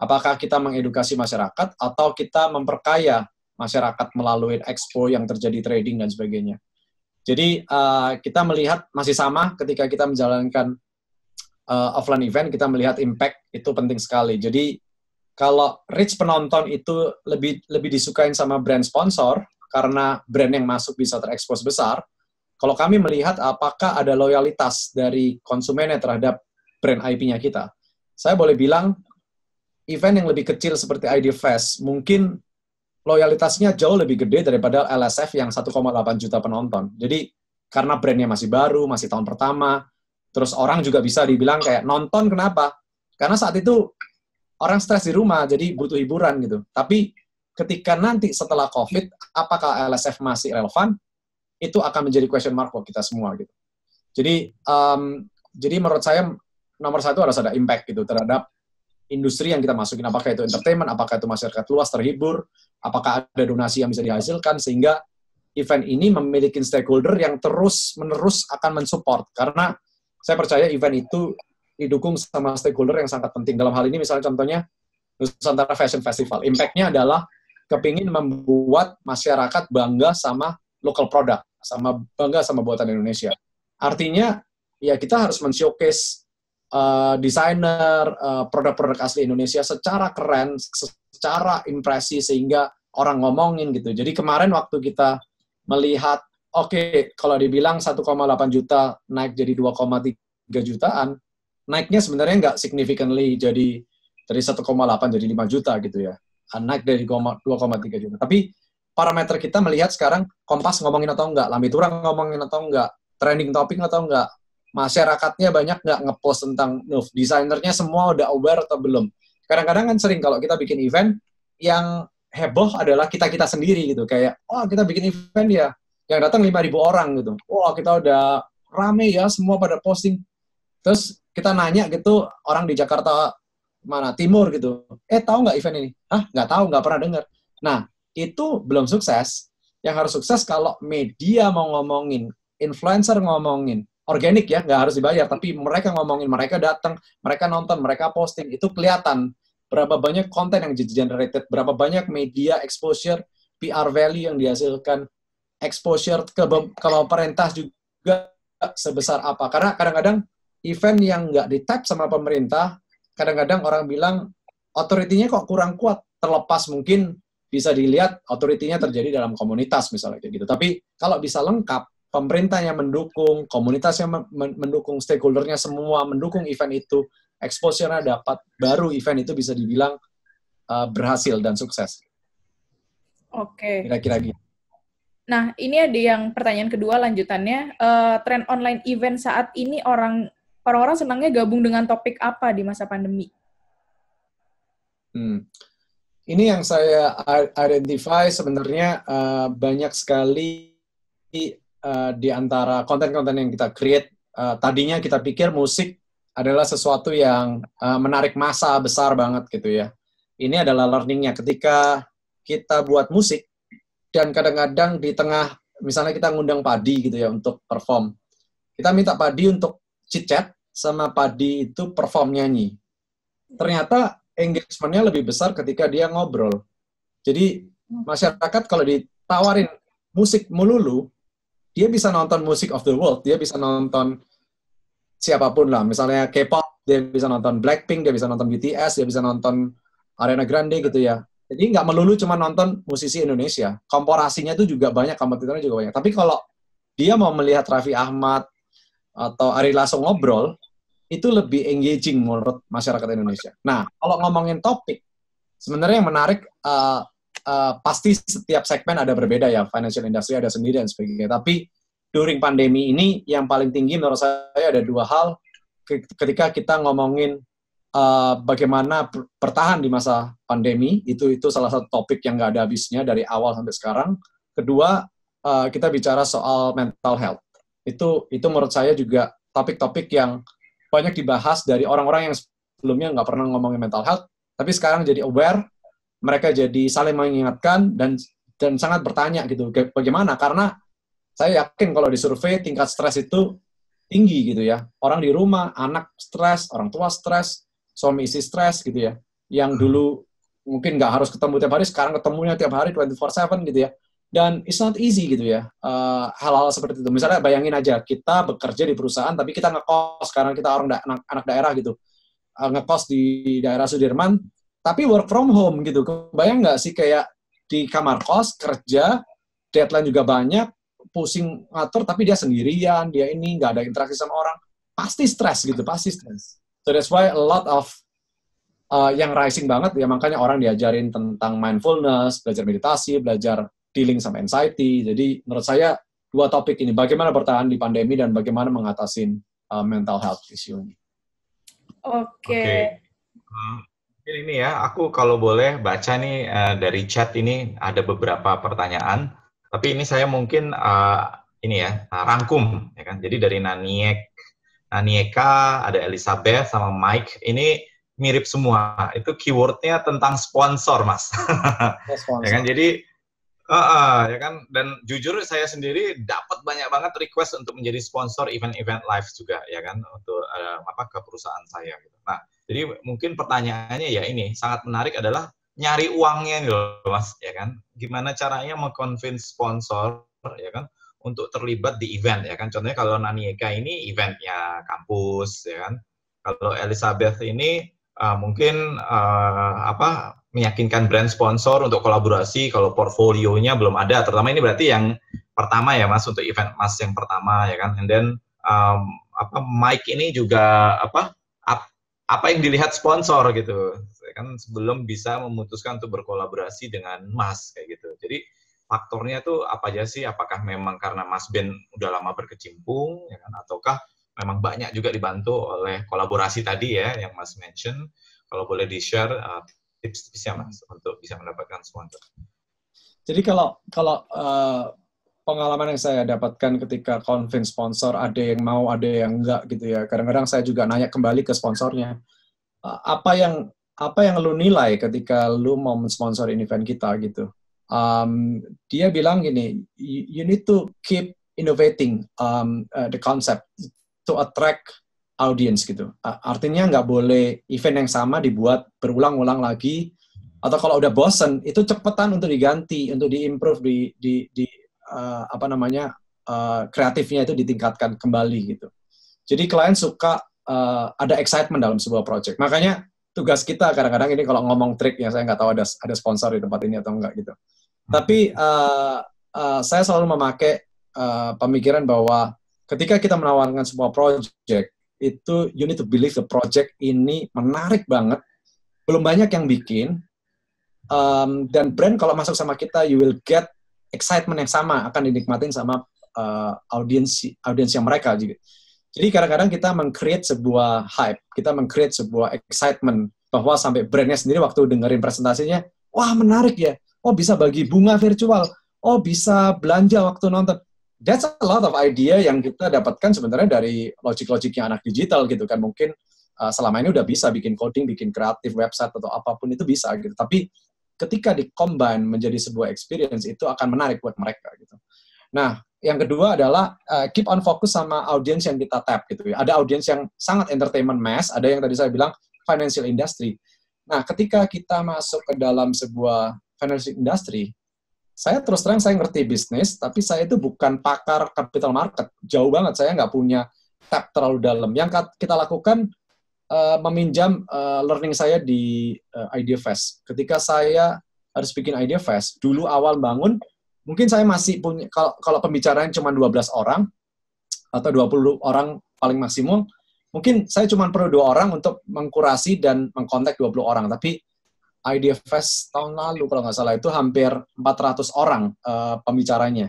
Apakah kita mengedukasi masyarakat atau kita memperkaya masyarakat melalui expo yang terjadi trading dan sebagainya. Jadi uh, kita melihat masih sama ketika kita menjalankan uh, offline event kita melihat impact itu penting sekali. Jadi kalau reach penonton itu lebih lebih disukain sama brand sponsor karena brand yang masuk bisa terekspos besar. Kalau kami melihat apakah ada loyalitas dari konsumennya terhadap brand IP-nya kita. Saya boleh bilang event yang lebih kecil seperti ID Fest mungkin loyalitasnya jauh lebih gede daripada LSF yang 1,8 juta penonton. Jadi karena brandnya masih baru, masih tahun pertama, Terus orang juga bisa dibilang kayak nonton kenapa? Karena saat itu orang stres di rumah, jadi butuh hiburan gitu. Tapi ketika nanti setelah COVID, apakah LSF masih relevan? Itu akan menjadi question mark buat kita semua gitu. Jadi, um, jadi menurut saya nomor satu harus ada impact gitu terhadap industri yang kita masukin. Apakah itu entertainment, apakah itu masyarakat luas terhibur, apakah ada donasi yang bisa dihasilkan sehingga event ini memiliki stakeholder yang terus menerus akan mensupport karena saya percaya event itu didukung sama stakeholder yang sangat penting. Dalam hal ini misalnya contohnya Nusantara Fashion Festival. Impact-nya adalah kepingin membuat masyarakat bangga sama local product, sama bangga sama buatan Indonesia. Artinya ya kita harus men-showcase uh, desainer uh, produk-produk asli Indonesia secara keren, secara impresi sehingga orang ngomongin gitu. Jadi kemarin waktu kita melihat oke okay, kalau dibilang 1,8 juta naik jadi 2,3 jutaan, naiknya sebenarnya nggak significantly jadi dari 1,8 jadi 5 juta gitu ya. Ah, naik dari 2,3 juta. Tapi parameter kita melihat sekarang Kompas ngomongin atau enggak, Lambi Turang ngomongin atau enggak, trending topic atau enggak, masyarakatnya banyak nggak ngepost tentang Nuf, desainernya semua udah aware atau belum. Kadang-kadang kan sering kalau kita bikin event, yang heboh adalah kita-kita sendiri gitu. Kayak, oh kita bikin event ya, yang datang 5.000 orang gitu. Wah, kita udah rame ya semua pada posting. Terus kita nanya gitu orang di Jakarta mana timur gitu. Eh, tahu nggak event ini? Hah, nggak tahu, nggak pernah dengar. Nah, itu belum sukses. Yang harus sukses kalau media mau ngomongin, influencer ngomongin, organik ya, nggak harus dibayar, tapi mereka ngomongin, mereka datang, mereka nonton, mereka posting, itu kelihatan berapa banyak konten yang generated, berapa banyak media exposure, PR value yang dihasilkan, exposure ke, ke pemerintah juga sebesar apa. Karena kadang-kadang event yang nggak di tap sama pemerintah, kadang-kadang orang bilang otoritinya kok kurang kuat, terlepas mungkin bisa dilihat otoritinya terjadi dalam komunitas misalnya kayak gitu. Tapi kalau bisa lengkap, pemerintah yang mendukung, komunitas yang mendukung, stakeholdernya semua mendukung event itu, exposure-nya dapat, baru event itu bisa dibilang uh, berhasil dan sukses. Oke. Okay. Kira-kira gitu. Nah, ini ada yang pertanyaan kedua lanjutannya. Uh, tren online event saat ini orang orang-orang senangnya gabung dengan topik apa di masa pandemi? Hmm. Ini yang saya identify sebenarnya uh, banyak sekali uh, di antara konten-konten yang kita create. Uh, tadinya kita pikir musik adalah sesuatu yang uh, menarik masa besar banget gitu ya. Ini adalah learningnya ketika kita buat musik dan kadang-kadang di tengah misalnya kita ngundang padi gitu ya untuk perform kita minta padi untuk chit sama padi itu perform nyanyi ternyata engagementnya lebih besar ketika dia ngobrol jadi hmm. masyarakat kalau ditawarin musik melulu dia bisa nonton musik of the world dia bisa nonton siapapun lah misalnya K-pop dia bisa nonton Blackpink dia bisa nonton BTS dia bisa nonton Ariana Grande gitu ya jadi nggak melulu cuma nonton musisi Indonesia. Komporasinya itu juga banyak, kompetitornya juga banyak. Tapi kalau dia mau melihat Raffi Ahmad atau Ari Lasso ngobrol, itu lebih engaging menurut masyarakat Indonesia. Nah, kalau ngomongin topik, sebenarnya yang menarik uh, uh, pasti setiap segmen ada berbeda ya, financial industry ada sendiri dan sebagainya. Tapi during pandemi ini yang paling tinggi menurut saya ada dua hal ketika kita ngomongin uh, bagaimana bertahan di masa pandemi itu itu salah satu topik yang nggak ada habisnya dari awal sampai sekarang. Kedua uh, kita bicara soal mental health itu itu menurut saya juga topik-topik yang banyak dibahas dari orang-orang yang sebelumnya nggak pernah ngomongin mental health tapi sekarang jadi aware mereka jadi saling mengingatkan dan dan sangat bertanya gitu bagaimana karena saya yakin kalau di survei tingkat stres itu tinggi gitu ya. Orang di rumah, anak stres, orang tua stres, suami istri stres gitu ya yang hmm. dulu mungkin nggak harus ketemu tiap hari sekarang ketemunya tiap hari 24/7 gitu ya dan it's not easy gitu ya eh, hal-hal uh, seperti itu misalnya bayangin aja kita bekerja di perusahaan tapi kita ngekos sekarang kita orang da anak, anak daerah gitu uh, ngekos di daerah Sudirman tapi work from home gitu bayang nggak sih kayak di kamar kos kerja deadline juga banyak pusing ngatur tapi dia sendirian dia ini nggak ada interaksi sama orang pasti stres gitu pasti stres So that's why a lot of uh, yang rising banget ya makanya orang diajarin tentang mindfulness, belajar meditasi, belajar dealing sama anxiety. Jadi menurut saya dua topik ini bagaimana bertahan di pandemi dan bagaimana mengatasi uh, mental health issue ini Oke. Okay. Okay. Ini ya, aku kalau boleh baca nih uh, dari chat ini ada beberapa pertanyaan, tapi ini saya mungkin uh, ini ya uh, rangkum, ya kan. Jadi dari Naniek Anieka, ada Elizabeth sama Mike. Ini mirip semua. Itu keywordnya tentang sponsor, mas. Oh, sponsor. ya kan? Jadi Uh, uh, ya kan dan jujur saya sendiri dapat banyak banget request untuk menjadi sponsor event-event live juga ya kan untuk uh, apa ke perusahaan saya gitu. Nah, jadi mungkin pertanyaannya ya ini sangat menarik adalah nyari uangnya nih gitu, loh Mas ya kan. Gimana caranya mengconvince sponsor ya kan untuk terlibat di event ya kan. Contohnya kalau Nanieka ini eventnya kampus ya kan. Kalau Elizabeth ini uh, mungkin uh, apa meyakinkan brand sponsor untuk kolaborasi kalau portfolionya belum ada. Terutama ini berarti yang pertama ya Mas untuk event Mas yang pertama ya kan. And then um, apa Mike ini juga apa ap, apa yang dilihat sponsor gitu. Ya kan sebelum bisa memutuskan untuk berkolaborasi dengan Mas kayak gitu. Jadi faktornya itu apa aja sih? Apakah memang karena Mas Ben udah lama berkecimpung, ya kan? ataukah memang banyak juga dibantu oleh kolaborasi tadi ya yang Mas mention. Kalau boleh di-share uh, tips-tipsnya Mas untuk bisa mendapatkan sponsor. Jadi kalau kalau uh, pengalaman yang saya dapatkan ketika convince sponsor ada yang mau, ada yang enggak gitu ya. Kadang-kadang saya juga nanya kembali ke sponsornya. Uh, apa yang apa yang lu nilai ketika lu mau mensponsor event kita gitu um, dia bilang gini, you, need to keep innovating um, uh, the concept to attract audience gitu. Uh, artinya nggak boleh event yang sama dibuat berulang-ulang lagi atau kalau udah bosen itu cepetan untuk diganti, untuk diimprove di di di uh, apa namanya uh, kreatifnya itu ditingkatkan kembali gitu. Jadi klien suka uh, ada excitement dalam sebuah project. Makanya tugas kita kadang-kadang ini kalau ngomong trik ya saya nggak tahu ada ada sponsor di tempat ini atau enggak gitu tapi uh, uh, saya selalu memakai uh, pemikiran bahwa ketika kita menawarkan sebuah project itu you need to believe the project ini menarik banget. Belum banyak yang bikin. Um, dan brand kalau masuk sama kita, you will get excitement yang sama akan dinikmatin sama uh, audiensi audiens yang mereka juga. Jadi kadang-kadang kita mengcreate sebuah hype, kita mengcreate sebuah excitement bahwa sampai brandnya sendiri waktu dengerin presentasinya, wah menarik ya oh bisa bagi bunga virtual, oh bisa belanja waktu nonton. That's a lot of idea yang kita dapatkan sebenarnya dari logik-logiknya anak digital gitu kan. Mungkin uh, selama ini udah bisa bikin coding, bikin kreatif website atau apapun itu bisa gitu. Tapi ketika dikombin menjadi sebuah experience itu akan menarik buat mereka gitu. Nah, yang kedua adalah uh, keep on fokus sama audiens yang kita tap gitu ya. Ada audiens yang sangat entertainment mass, ada yang tadi saya bilang financial industry. Nah, ketika kita masuk ke dalam sebuah financial industry, saya terus terang saya ngerti bisnis, tapi saya itu bukan pakar capital market. Jauh banget, saya nggak punya tap terlalu dalam. Yang kita lakukan uh, meminjam uh, learning saya di uh, eh, IdeaFest. Ketika saya harus bikin IdeaFest, dulu awal bangun, mungkin saya masih punya, kalau, kalau pembicaraan cuma 12 orang, atau 20 orang paling maksimum, mungkin saya cuma perlu dua orang untuk mengkurasi dan mengkontak 20 orang. Tapi Idea Fest tahun lalu kalau nggak salah itu hampir 400 orang uh, pembicaranya.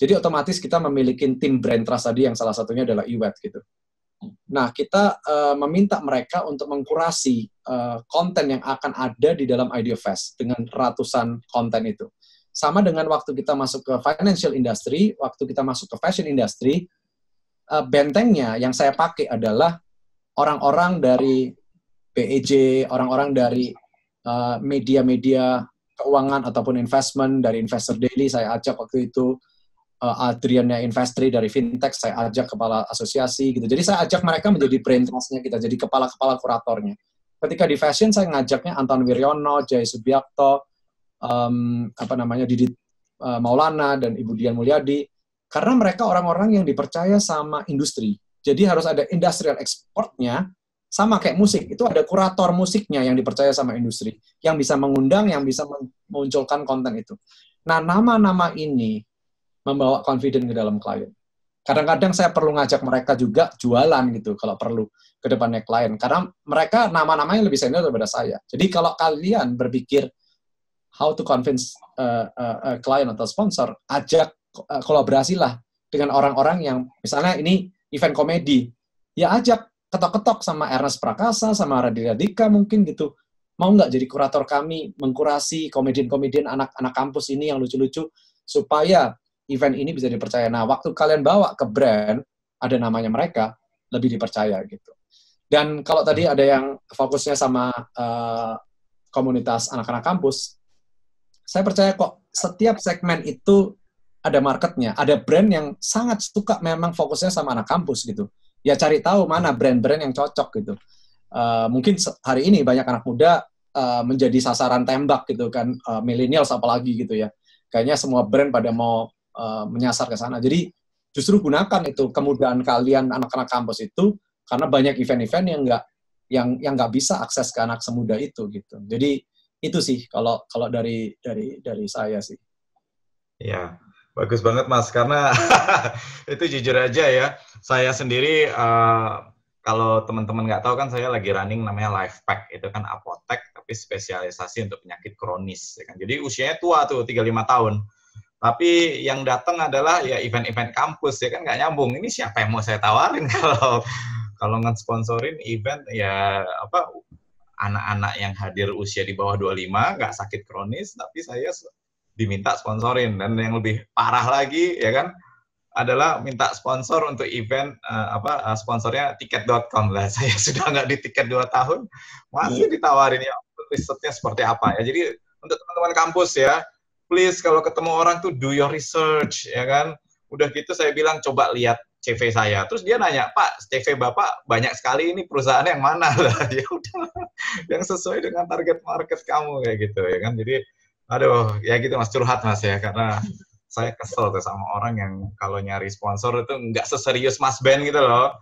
Jadi otomatis kita memiliki tim brand trust tadi yang salah satunya adalah Iwet gitu. Nah, kita uh, meminta mereka untuk mengkurasi uh, konten yang akan ada di dalam Idea Fest dengan ratusan konten itu. Sama dengan waktu kita masuk ke financial industry, waktu kita masuk ke fashion industry, uh, bentengnya yang saya pakai adalah orang-orang dari PEJ, orang-orang dari Eh, media-media keuangan ataupun investment dari Investor Daily saya ajak waktu itu uh, Adriannya Investri dari fintech saya ajak kepala asosiasi gitu. Jadi saya ajak mereka menjadi brand trustnya kita, jadi kepala-kepala kuratornya. Ketika di fashion saya ngajaknya Anton Wiryono, Jay Subiakto, um, apa namanya Didit uh, Maulana dan Ibu Dian Mulyadi karena mereka orang-orang yang dipercaya sama industri. Jadi harus ada industrial exportnya sama kayak musik itu ada kurator musiknya yang dipercaya sama industri yang bisa mengundang yang bisa memunculkan konten itu nah nama-nama ini membawa confident ke dalam klien kadang-kadang saya perlu ngajak mereka juga jualan gitu kalau perlu ke depannya klien karena mereka nama-namanya lebih senior daripada saya jadi kalau kalian berpikir how to convince uh, uh, uh, klien atau sponsor ajak uh, kolaborasilah dengan orang-orang yang misalnya ini event komedi ya ajak ketok-ketok sama Ernest Prakasa, sama Dika mungkin gitu. Mau nggak jadi kurator kami mengkurasi komedian-komedian anak-anak kampus ini yang lucu-lucu supaya event ini bisa dipercaya. Nah, waktu kalian bawa ke brand, ada namanya mereka, lebih dipercaya gitu. Dan kalau tadi ada yang fokusnya sama uh, komunitas anak-anak kampus, saya percaya kok setiap segmen itu ada marketnya, ada brand yang sangat suka memang fokusnya sama anak kampus gitu ya cari tahu mana brand-brand yang cocok gitu. Uh, mungkin hari ini banyak anak muda uh, menjadi sasaran tembak gitu kan, uh, apalagi gitu ya. Kayaknya semua brand pada mau uh, menyasar ke sana. Jadi justru gunakan itu kemudahan kalian anak-anak kampus itu karena banyak event-event yang enggak yang yang nggak bisa akses ke anak semuda itu gitu. Jadi itu sih kalau kalau dari dari dari saya sih. Ya, Bagus banget Mas, karena itu jujur aja ya, saya sendiri uh, kalau teman-teman nggak tahu kan saya lagi running namanya Life Pack, itu kan apotek tapi spesialisasi untuk penyakit kronis. Ya kan? Jadi usianya tua tuh, 35 tahun. Tapi yang datang adalah ya event-event kampus ya kan nggak nyambung. Ini siapa yang mau saya tawarin kalau kalau nggak sponsorin event ya apa anak-anak yang hadir usia di bawah 25 nggak sakit kronis tapi saya diminta sponsorin dan yang lebih parah lagi ya kan adalah minta sponsor untuk event uh, apa uh, sponsornya tiket.com lah saya sudah nggak di tiket dua tahun masih iya. ditawarin ya risetnya seperti apa ya jadi untuk teman-teman kampus ya please kalau ketemu orang tuh do your research ya kan udah gitu saya bilang coba lihat CV saya. Terus dia nanya, Pak, CV Bapak banyak sekali ini perusahaan yang mana lah? ya udah, yang sesuai dengan target market kamu kayak gitu ya kan. Jadi Aduh, ya gitu mas curhat mas ya karena saya kesel tuh sama orang yang kalau nyari sponsor itu nggak seserius Mas Ben gitu loh.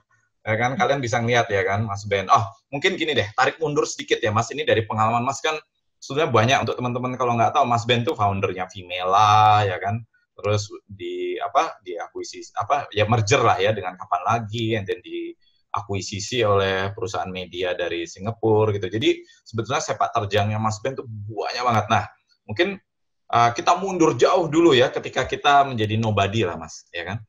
Ya kan kalian bisa ngeliat ya kan Mas Ben. Oh mungkin gini deh tarik mundur sedikit ya Mas ini dari pengalaman Mas kan sebenarnya banyak untuk teman-teman kalau nggak tahu Mas Ben tuh foundernya Vimela ya kan terus di apa di akuisisi apa ya merger lah ya dengan kapan lagi yang dan akuisisi oleh perusahaan media dari Singapura gitu jadi sebetulnya sepak terjangnya Mas Ben tuh banyak banget nah Mungkin uh, kita mundur jauh dulu ya ketika kita menjadi nobody lah Mas, ya kan?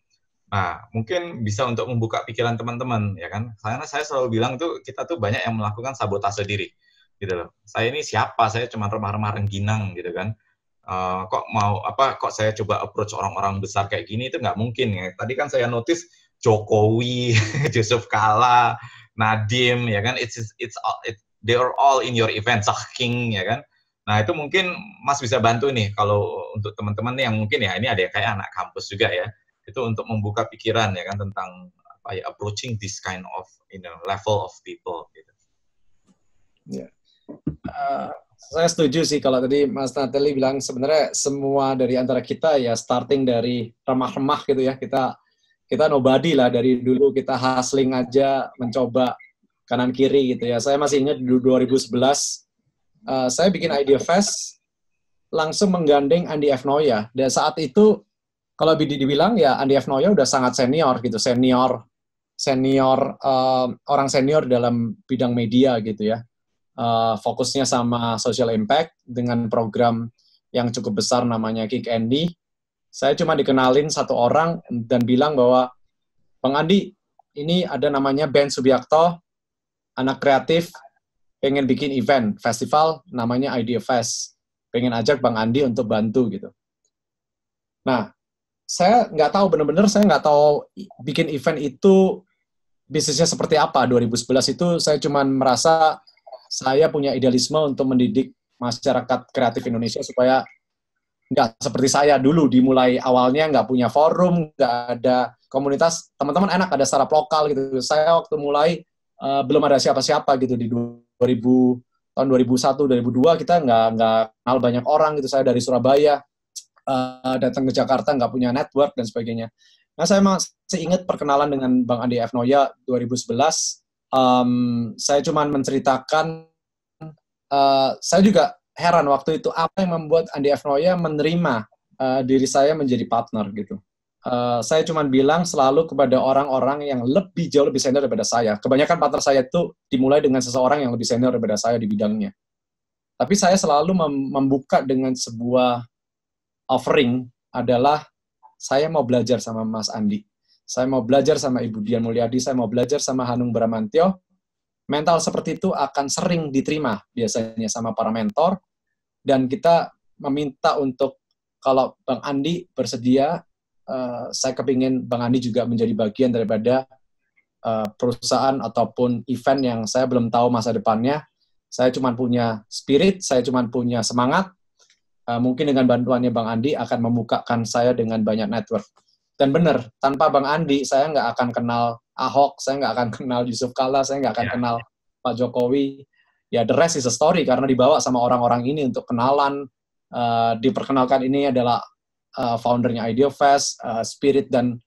Nah, mungkin bisa untuk membuka pikiran teman-teman, ya kan? Karena saya selalu bilang tuh kita tuh banyak yang melakukan sabotase diri, gitu loh. Saya ini siapa? Saya cuma remah-remah rengginang, gitu kan? Uh, kok mau apa? Kok saya coba approach orang-orang besar kayak gini itu nggak mungkin ya. Tadi kan saya notice Jokowi, Yusuf Kala, Nadim, ya kan? It's it's all, they are all in your event, Saking, ya kan? Nah, itu mungkin Mas bisa bantu nih kalau untuk teman-teman yang mungkin ya ini ada yang kayak anak kampus juga ya. Itu untuk membuka pikiran ya kan tentang apa ya approaching this kind of you know level of people gitu. Ya. Uh, saya setuju sih kalau tadi Mas Natali bilang sebenarnya semua dari antara kita ya starting dari remah-remah gitu ya. Kita kita nobody lah dari dulu kita hustling aja mencoba kanan kiri gitu ya. Saya masih ingat dulu 2011 Eh, saya bikin Idea Fest langsung menggandeng Andi F. Noya. Dan saat itu kalau dibilang ya Andi F. Noya udah sangat senior gitu, senior senior uh, orang senior dalam bidang media gitu ya. Uh, fokusnya sama social impact dengan program yang cukup besar namanya Kick Andy. Saya cuma dikenalin satu orang dan bilang bahwa Bang Andi ini ada namanya Ben Subiakto, anak kreatif pengen bikin event festival namanya Idea Fest pengen ajak Bang Andi untuk bantu gitu nah saya nggak tahu bener-bener saya nggak tahu bikin event itu bisnisnya seperti apa 2011 itu saya cuma merasa saya punya idealisme untuk mendidik masyarakat kreatif Indonesia supaya nggak seperti saya dulu dimulai awalnya nggak punya forum nggak ada komunitas teman-teman enak ada startup lokal gitu saya waktu mulai uh, belum ada siapa-siapa gitu di 2000 tahun 2001 2002 kita nggak nggak kenal banyak orang gitu saya dari Surabaya uh, datang ke Jakarta nggak punya network dan sebagainya nah saya masih ingat perkenalan dengan Bang Andi F Noya 2011 um, saya cuman menceritakan uh, saya juga heran waktu itu apa yang membuat Andi F Noya menerima uh, diri saya menjadi partner gitu Uh, saya cuma bilang selalu kepada orang-orang yang lebih jauh lebih senior daripada saya. Kebanyakan partner saya itu dimulai dengan seseorang yang lebih senior daripada saya di bidangnya. Tapi saya selalu mem membuka dengan sebuah offering adalah saya mau belajar sama Mas Andi. Saya mau belajar sama Ibu Dian Mulyadi, saya mau belajar sama Hanung Bramantio. Mental seperti itu akan sering diterima biasanya sama para mentor dan kita meminta untuk kalau Bang Andi bersedia Eh, saya kepingin Bang Andi juga menjadi bagian daripada uh, perusahaan ataupun event yang saya belum tahu masa depannya. Saya cuma punya spirit, saya cuma punya semangat. Uh, mungkin dengan bantuannya Bang Andi akan membukakan saya dengan banyak network. Dan benar, tanpa Bang Andi saya nggak akan kenal Ahok, saya nggak akan kenal Yusuf Kala, saya nggak akan yeah. kenal Pak Jokowi. Ya, the rest is a story karena dibawa sama orang-orang ini untuk kenalan, uh, diperkenalkan ini adalah uh, foundernya Ideofest, uh, eh, spirit dan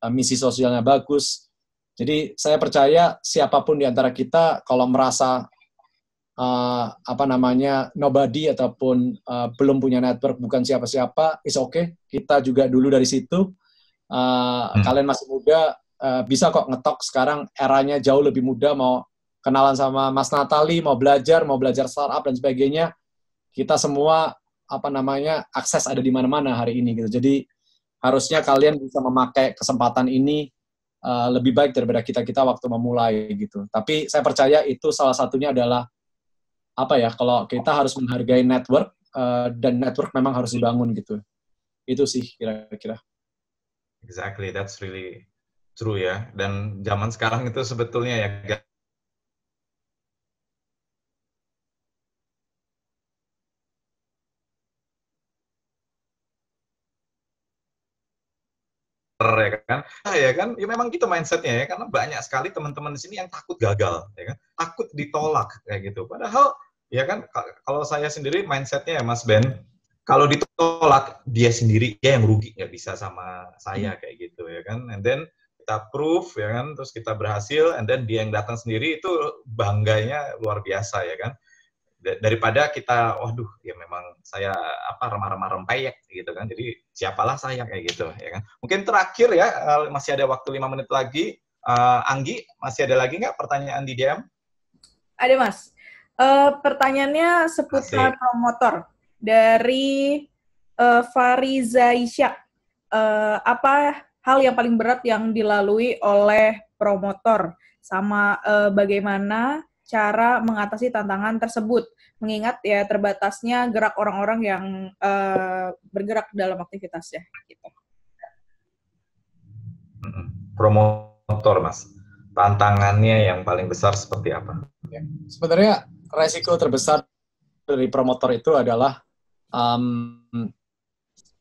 uh, misi sosialnya bagus. Jadi saya percaya siapapun di antara kita kalau merasa uh, apa namanya nobody ataupun uh, belum punya network bukan siapa-siapa, is okay. Kita juga dulu dari situ. Uh, hmm. Kalian masih muda, uh, bisa kok ngetok sekarang eranya jauh lebih muda mau kenalan sama Mas Natali, mau belajar, mau belajar startup dan sebagainya. Kita semua apa namanya akses ada di mana-mana hari ini gitu. Jadi harusnya kalian bisa memakai kesempatan ini uh, lebih baik daripada kita kita waktu memulai gitu. Tapi saya percaya itu salah satunya adalah apa ya kalau kita harus menghargai network uh, dan network memang harus dibangun gitu. Itu sih kira-kira. Exactly, that's really true ya. Dan zaman sekarang itu sebetulnya ya ya kan nah, ya kan ya memang gitu mindsetnya ya karena banyak sekali teman-teman di sini yang takut gagal ya kan takut ditolak kayak gitu padahal ya kan kalau saya sendiri mindsetnya ya Mas Ben kalau ditolak dia sendiri dia yang rugi nggak bisa sama saya hmm. kayak gitu ya kan and then kita proof ya kan terus kita berhasil and then dia yang datang sendiri itu bangganya luar biasa ya kan daripada kita waduh ya memang saya apa remah-remah rempeyek gitu kan jadi siapalah saya kayak gitu ya kan mungkin terakhir ya eh, masih ada waktu lima menit lagi uh, Anggi masih ada lagi nggak pertanyaan di DM ada mas uh, pertanyaannya seputar promotor dari uh, Fariza Isya uh, apa hal yang paling berat yang dilalui oleh promotor sama uh, bagaimana cara mengatasi tantangan tersebut mengingat ya terbatasnya gerak orang-orang yang uh, bergerak dalam aktivitasnya gitu. Promotor Mas, tantangannya yang paling besar seperti apa? Ya. Sebenarnya resiko terbesar dari promotor itu adalah um,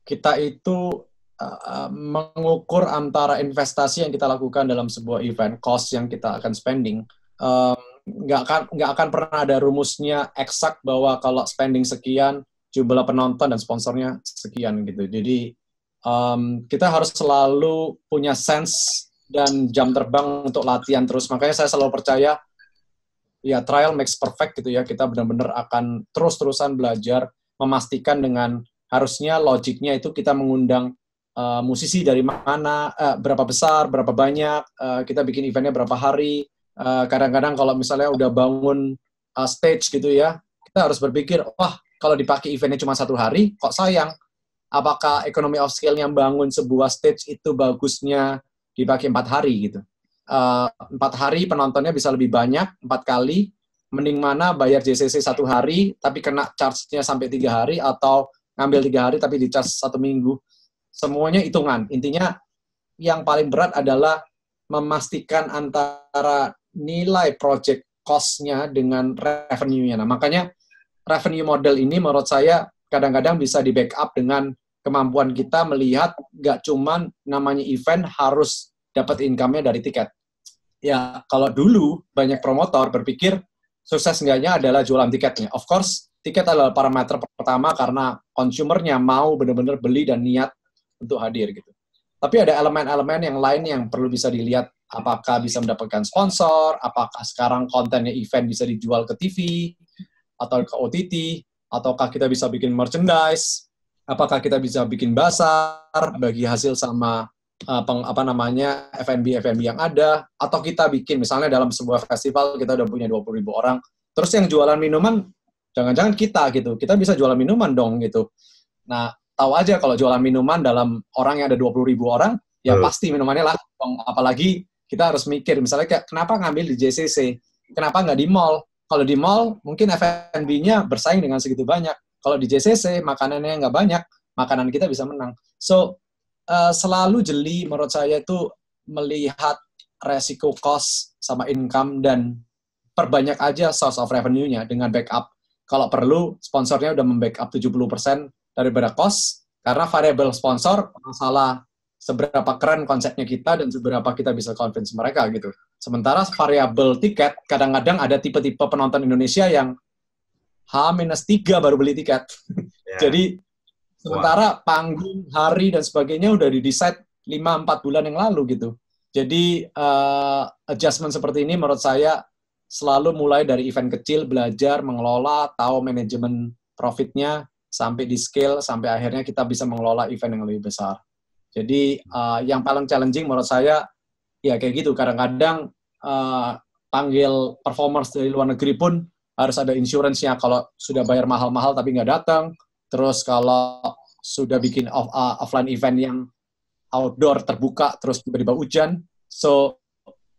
kita itu uh, mengukur antara investasi yang kita lakukan dalam sebuah event, cost yang kita akan spending, um, nggak akan nggak akan pernah ada rumusnya eksak bahwa kalau spending sekian jumlah penonton dan sponsornya sekian gitu. Jadi um, kita harus selalu punya sense dan jam terbang untuk latihan terus. Makanya saya selalu percaya ya trial makes perfect gitu ya. Kita benar-benar akan terus-terusan belajar memastikan dengan harusnya logiknya itu kita mengundang uh, musisi dari mana, uh, berapa besar, berapa banyak, uh, kita bikin eventnya berapa hari, Eh, kadang-kadang uh, kalau misalnya udah bangun uh, stage gitu ya, kita harus berpikir, wah kalau dipakai eventnya cuma satu hari, kok sayang. Apakah ekonomi of scale yang bangun sebuah stage itu bagusnya dipakai empat hari gitu? Eh, empat uh, hari penontonnya bisa lebih banyak, empat kali. Mending mana bayar JCC satu hari, tapi kena charge-nya sampai tiga hari, atau ngambil tiga hari tapi di charge satu minggu. Semuanya hitungan. Intinya yang paling berat adalah memastikan antara nilai project cost-nya dengan revenue-nya. Nah, makanya revenue model ini menurut saya kadang-kadang bisa di backup dengan kemampuan kita melihat nggak cuman namanya event harus dapat income-nya dari tiket. Ya, kalau dulu banyak promotor berpikir sukses enggaknya adalah jualan tiketnya. Of course, tiket adalah parameter pertama karena konsumernya mau benar-benar beli dan niat untuk hadir gitu. Tapi ada elemen-elemen yang lain yang perlu bisa dilihat apakah bisa mendapatkan sponsor, apakah sekarang kontennya event bisa dijual ke TV atau ke OTT, ataukah kita bisa bikin merchandise, apakah kita bisa bikin basar bagi hasil sama uh, peng, apa namanya F&B F&B yang ada atau kita bikin misalnya dalam sebuah festival kita udah punya 20 ribu orang terus yang jualan minuman jangan-jangan kita gitu kita bisa jualan minuman dong gitu nah tahu aja kalau jualan minuman dalam orang yang ada 20 ribu orang, ya pasti minumannya lah. Apalagi kita harus mikir, misalnya kayak, kenapa ngambil di JCC? Kenapa nggak di mall? Kalau di mall, mungkin F&B-nya bersaing dengan segitu banyak. Kalau di JCC, makanannya nggak banyak, makanan kita bisa menang. So, uh, selalu jeli menurut saya itu melihat resiko cost sama income dan perbanyak aja source of revenue-nya dengan backup. Kalau perlu, sponsornya udah membackup 70% daripada kos karena variabel sponsor masalah seberapa keren konsepnya kita dan seberapa kita bisa convince mereka gitu. Sementara variabel tiket kadang-kadang ada tipe-tipe penonton Indonesia yang h tiga baru beli tiket. Yeah. Jadi sementara wow. panggung, hari dan sebagainya udah didesain lima empat bulan yang lalu gitu. Jadi uh, adjustment seperti ini menurut saya selalu mulai dari event kecil belajar mengelola, tahu manajemen profitnya sampai di scale sampai akhirnya kita bisa mengelola event yang lebih besar. Jadi uh, yang paling challenging menurut saya ya kayak gitu. Kadang-kadang uh, panggil performers dari luar negeri pun harus ada insurance kalau sudah bayar mahal-mahal tapi nggak datang. Terus kalau sudah bikin off, uh, offline event yang outdoor terbuka terus tiba-tiba hujan. So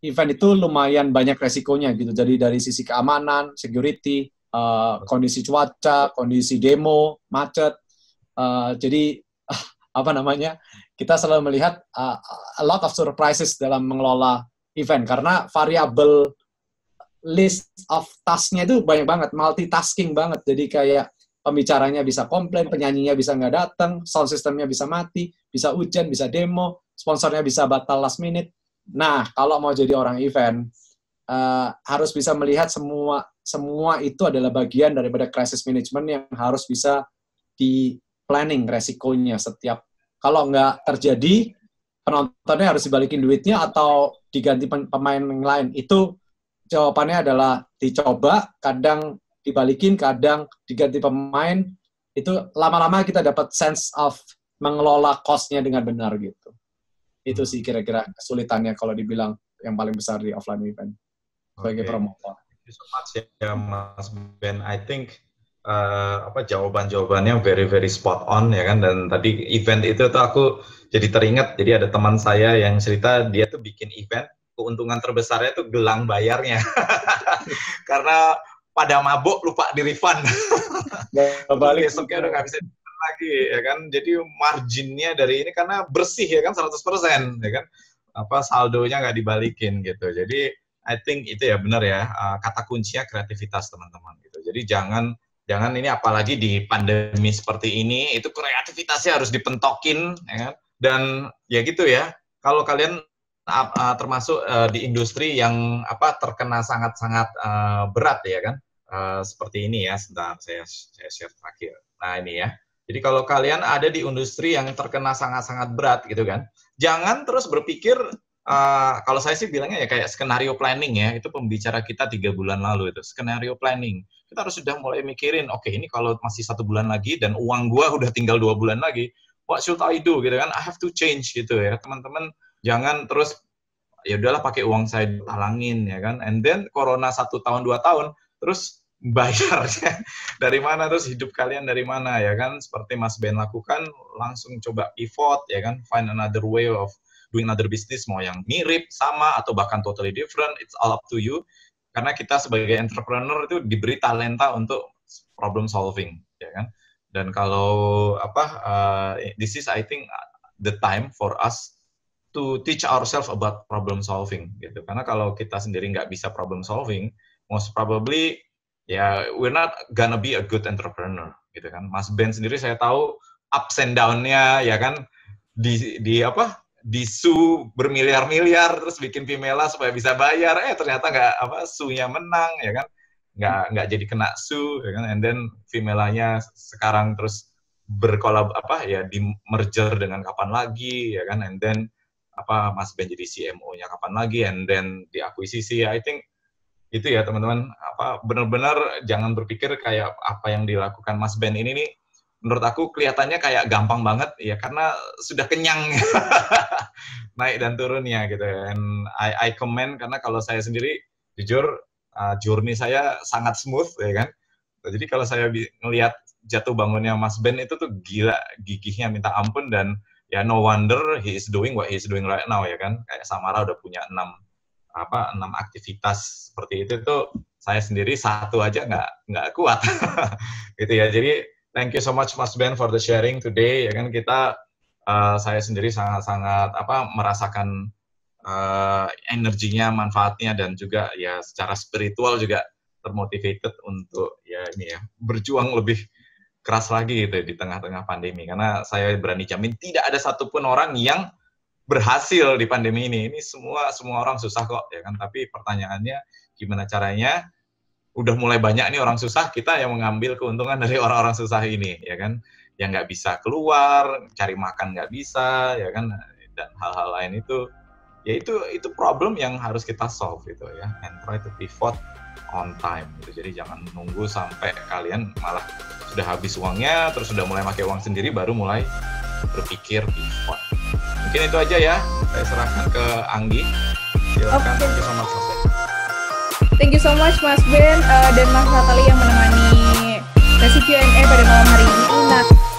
event itu lumayan banyak resikonya gitu. Jadi dari sisi keamanan, security, uh, kondisi cuaca, kondisi demo, macet. Uh, jadi uh, apa namanya? Kita selalu melihat uh, a lot of surprises dalam mengelola event karena variabel list of task-nya itu banyak banget, multitasking banget. Jadi kayak pembicaranya bisa komplain, penyanyinya bisa nggak datang, sound systemnya bisa mati, bisa hujan, bisa demo, sponsornya bisa batal last minute. Nah, kalau mau jadi orang event, uh, harus bisa melihat semua semua itu adalah bagian daripada crisis management yang harus bisa di planning resikonya setiap kalau nggak terjadi penontonnya harus dibalikin duitnya atau diganti pemain yang lain itu jawabannya adalah dicoba kadang dibalikin kadang diganti pemain itu lama-lama kita dapat sense of mengelola costnya dengan benar gitu itu sih kira-kira kesulitannya kalau dibilang yang paling besar di offline event sebagai okay. promotor you so much ya Mas Ben. I think uh, apa jawaban-jawabannya very very spot on ya kan dan tadi event itu tuh aku jadi teringat jadi ada teman saya yang cerita dia tuh bikin event keuntungan terbesarnya tuh gelang bayarnya karena pada mabuk lupa di refund balik besoknya udah nggak bisa lagi ya kan jadi marginnya dari ini karena bersih ya kan 100% ya kan apa saldonya nggak dibalikin gitu jadi I think itu ya benar ya uh, kata kuncinya kreativitas teman-teman gitu. Jadi jangan jangan ini apalagi di pandemi seperti ini itu kreativitasnya harus dipentokin ya kan? dan ya gitu ya kalau kalian uh, termasuk uh, di industri yang apa terkena sangat-sangat uh, berat ya kan uh, seperti ini ya sebentar saya saya share terakhir nah ini ya jadi kalau kalian ada di industri yang terkena sangat-sangat berat gitu kan jangan terus berpikir Uh, kalau saya sih bilangnya ya kayak skenario planning ya, itu pembicara kita tiga bulan lalu itu, skenario planning. Kita harus sudah mulai mikirin, oke okay, ini kalau masih satu bulan lagi dan uang gua udah tinggal dua bulan lagi, what should I do gitu kan, I have to change gitu ya teman-teman. Jangan terus ya udahlah pakai uang saya talangin ya kan, and then corona satu tahun dua tahun, terus bayarnya dari mana terus hidup kalian dari mana ya kan seperti Mas Ben lakukan langsung coba pivot ya kan find another way of doing another business mau yang mirip sama atau bahkan totally different it's all up to you karena kita sebagai entrepreneur itu diberi talenta untuk problem solving ya kan dan kalau apa uh, this is I think the time for us to teach ourselves about problem solving gitu karena kalau kita sendiri nggak bisa problem solving most probably ya yeah, we're not gonna be a good entrepreneur gitu kan Mas Ben sendiri saya tahu ups and down-nya ya kan di di apa disu bermiliar-miliar terus bikin Pimela supaya bisa bayar eh ternyata nggak apa sunya menang ya kan nggak nggak jadi kena su ya kan and then Pimelanya sekarang terus berkolab apa ya di merger dengan kapan lagi ya kan and then apa Mas Ben jadi CMO-nya kapan lagi and then diakuisisi ya I think itu ya teman-teman apa benar-benar jangan berpikir kayak apa yang dilakukan Mas Ben ini nih menurut aku kelihatannya kayak gampang banget ya karena sudah kenyang naik dan turunnya gitu and I, I comment karena kalau saya sendiri jujur uh, journey saya sangat smooth ya kan jadi kalau saya ngelihat jatuh bangunnya Mas Ben itu tuh gila gigihnya minta ampun dan ya no wonder he is doing what he is doing right now ya kan kayak Samara udah punya enam apa enam aktivitas seperti itu tuh saya sendiri satu aja nggak nggak kuat gitu ya jadi Thank you so much Mas Ben for the sharing today. Ya kan kita uh, saya sendiri sangat-sangat apa merasakan uh, energinya, manfaatnya dan juga ya secara spiritual juga termotivated untuk ya ini ya berjuang lebih keras lagi gitu di tengah-tengah pandemi karena saya berani jamin tidak ada satupun orang yang berhasil di pandemi ini ini semua semua orang susah kok ya kan tapi pertanyaannya gimana caranya udah mulai banyak nih orang susah, kita yang mengambil keuntungan dari orang-orang susah ini, ya kan? Yang nggak bisa keluar, cari makan nggak bisa, ya kan? Dan hal-hal lain itu, ya itu itu problem yang harus kita solve gitu ya, and try to pivot on time gitu. Jadi jangan nunggu sampai kalian malah sudah habis uangnya, terus sudah mulai pakai uang sendiri, baru mulai berpikir pivot. Mungkin itu aja ya, saya serahkan ke Anggi. Silakan, okay. thank you so Thank you so much Mas Ben uh, dan Mas Natali yang menemani sesi Q&A e pada malam hari ini. Nah,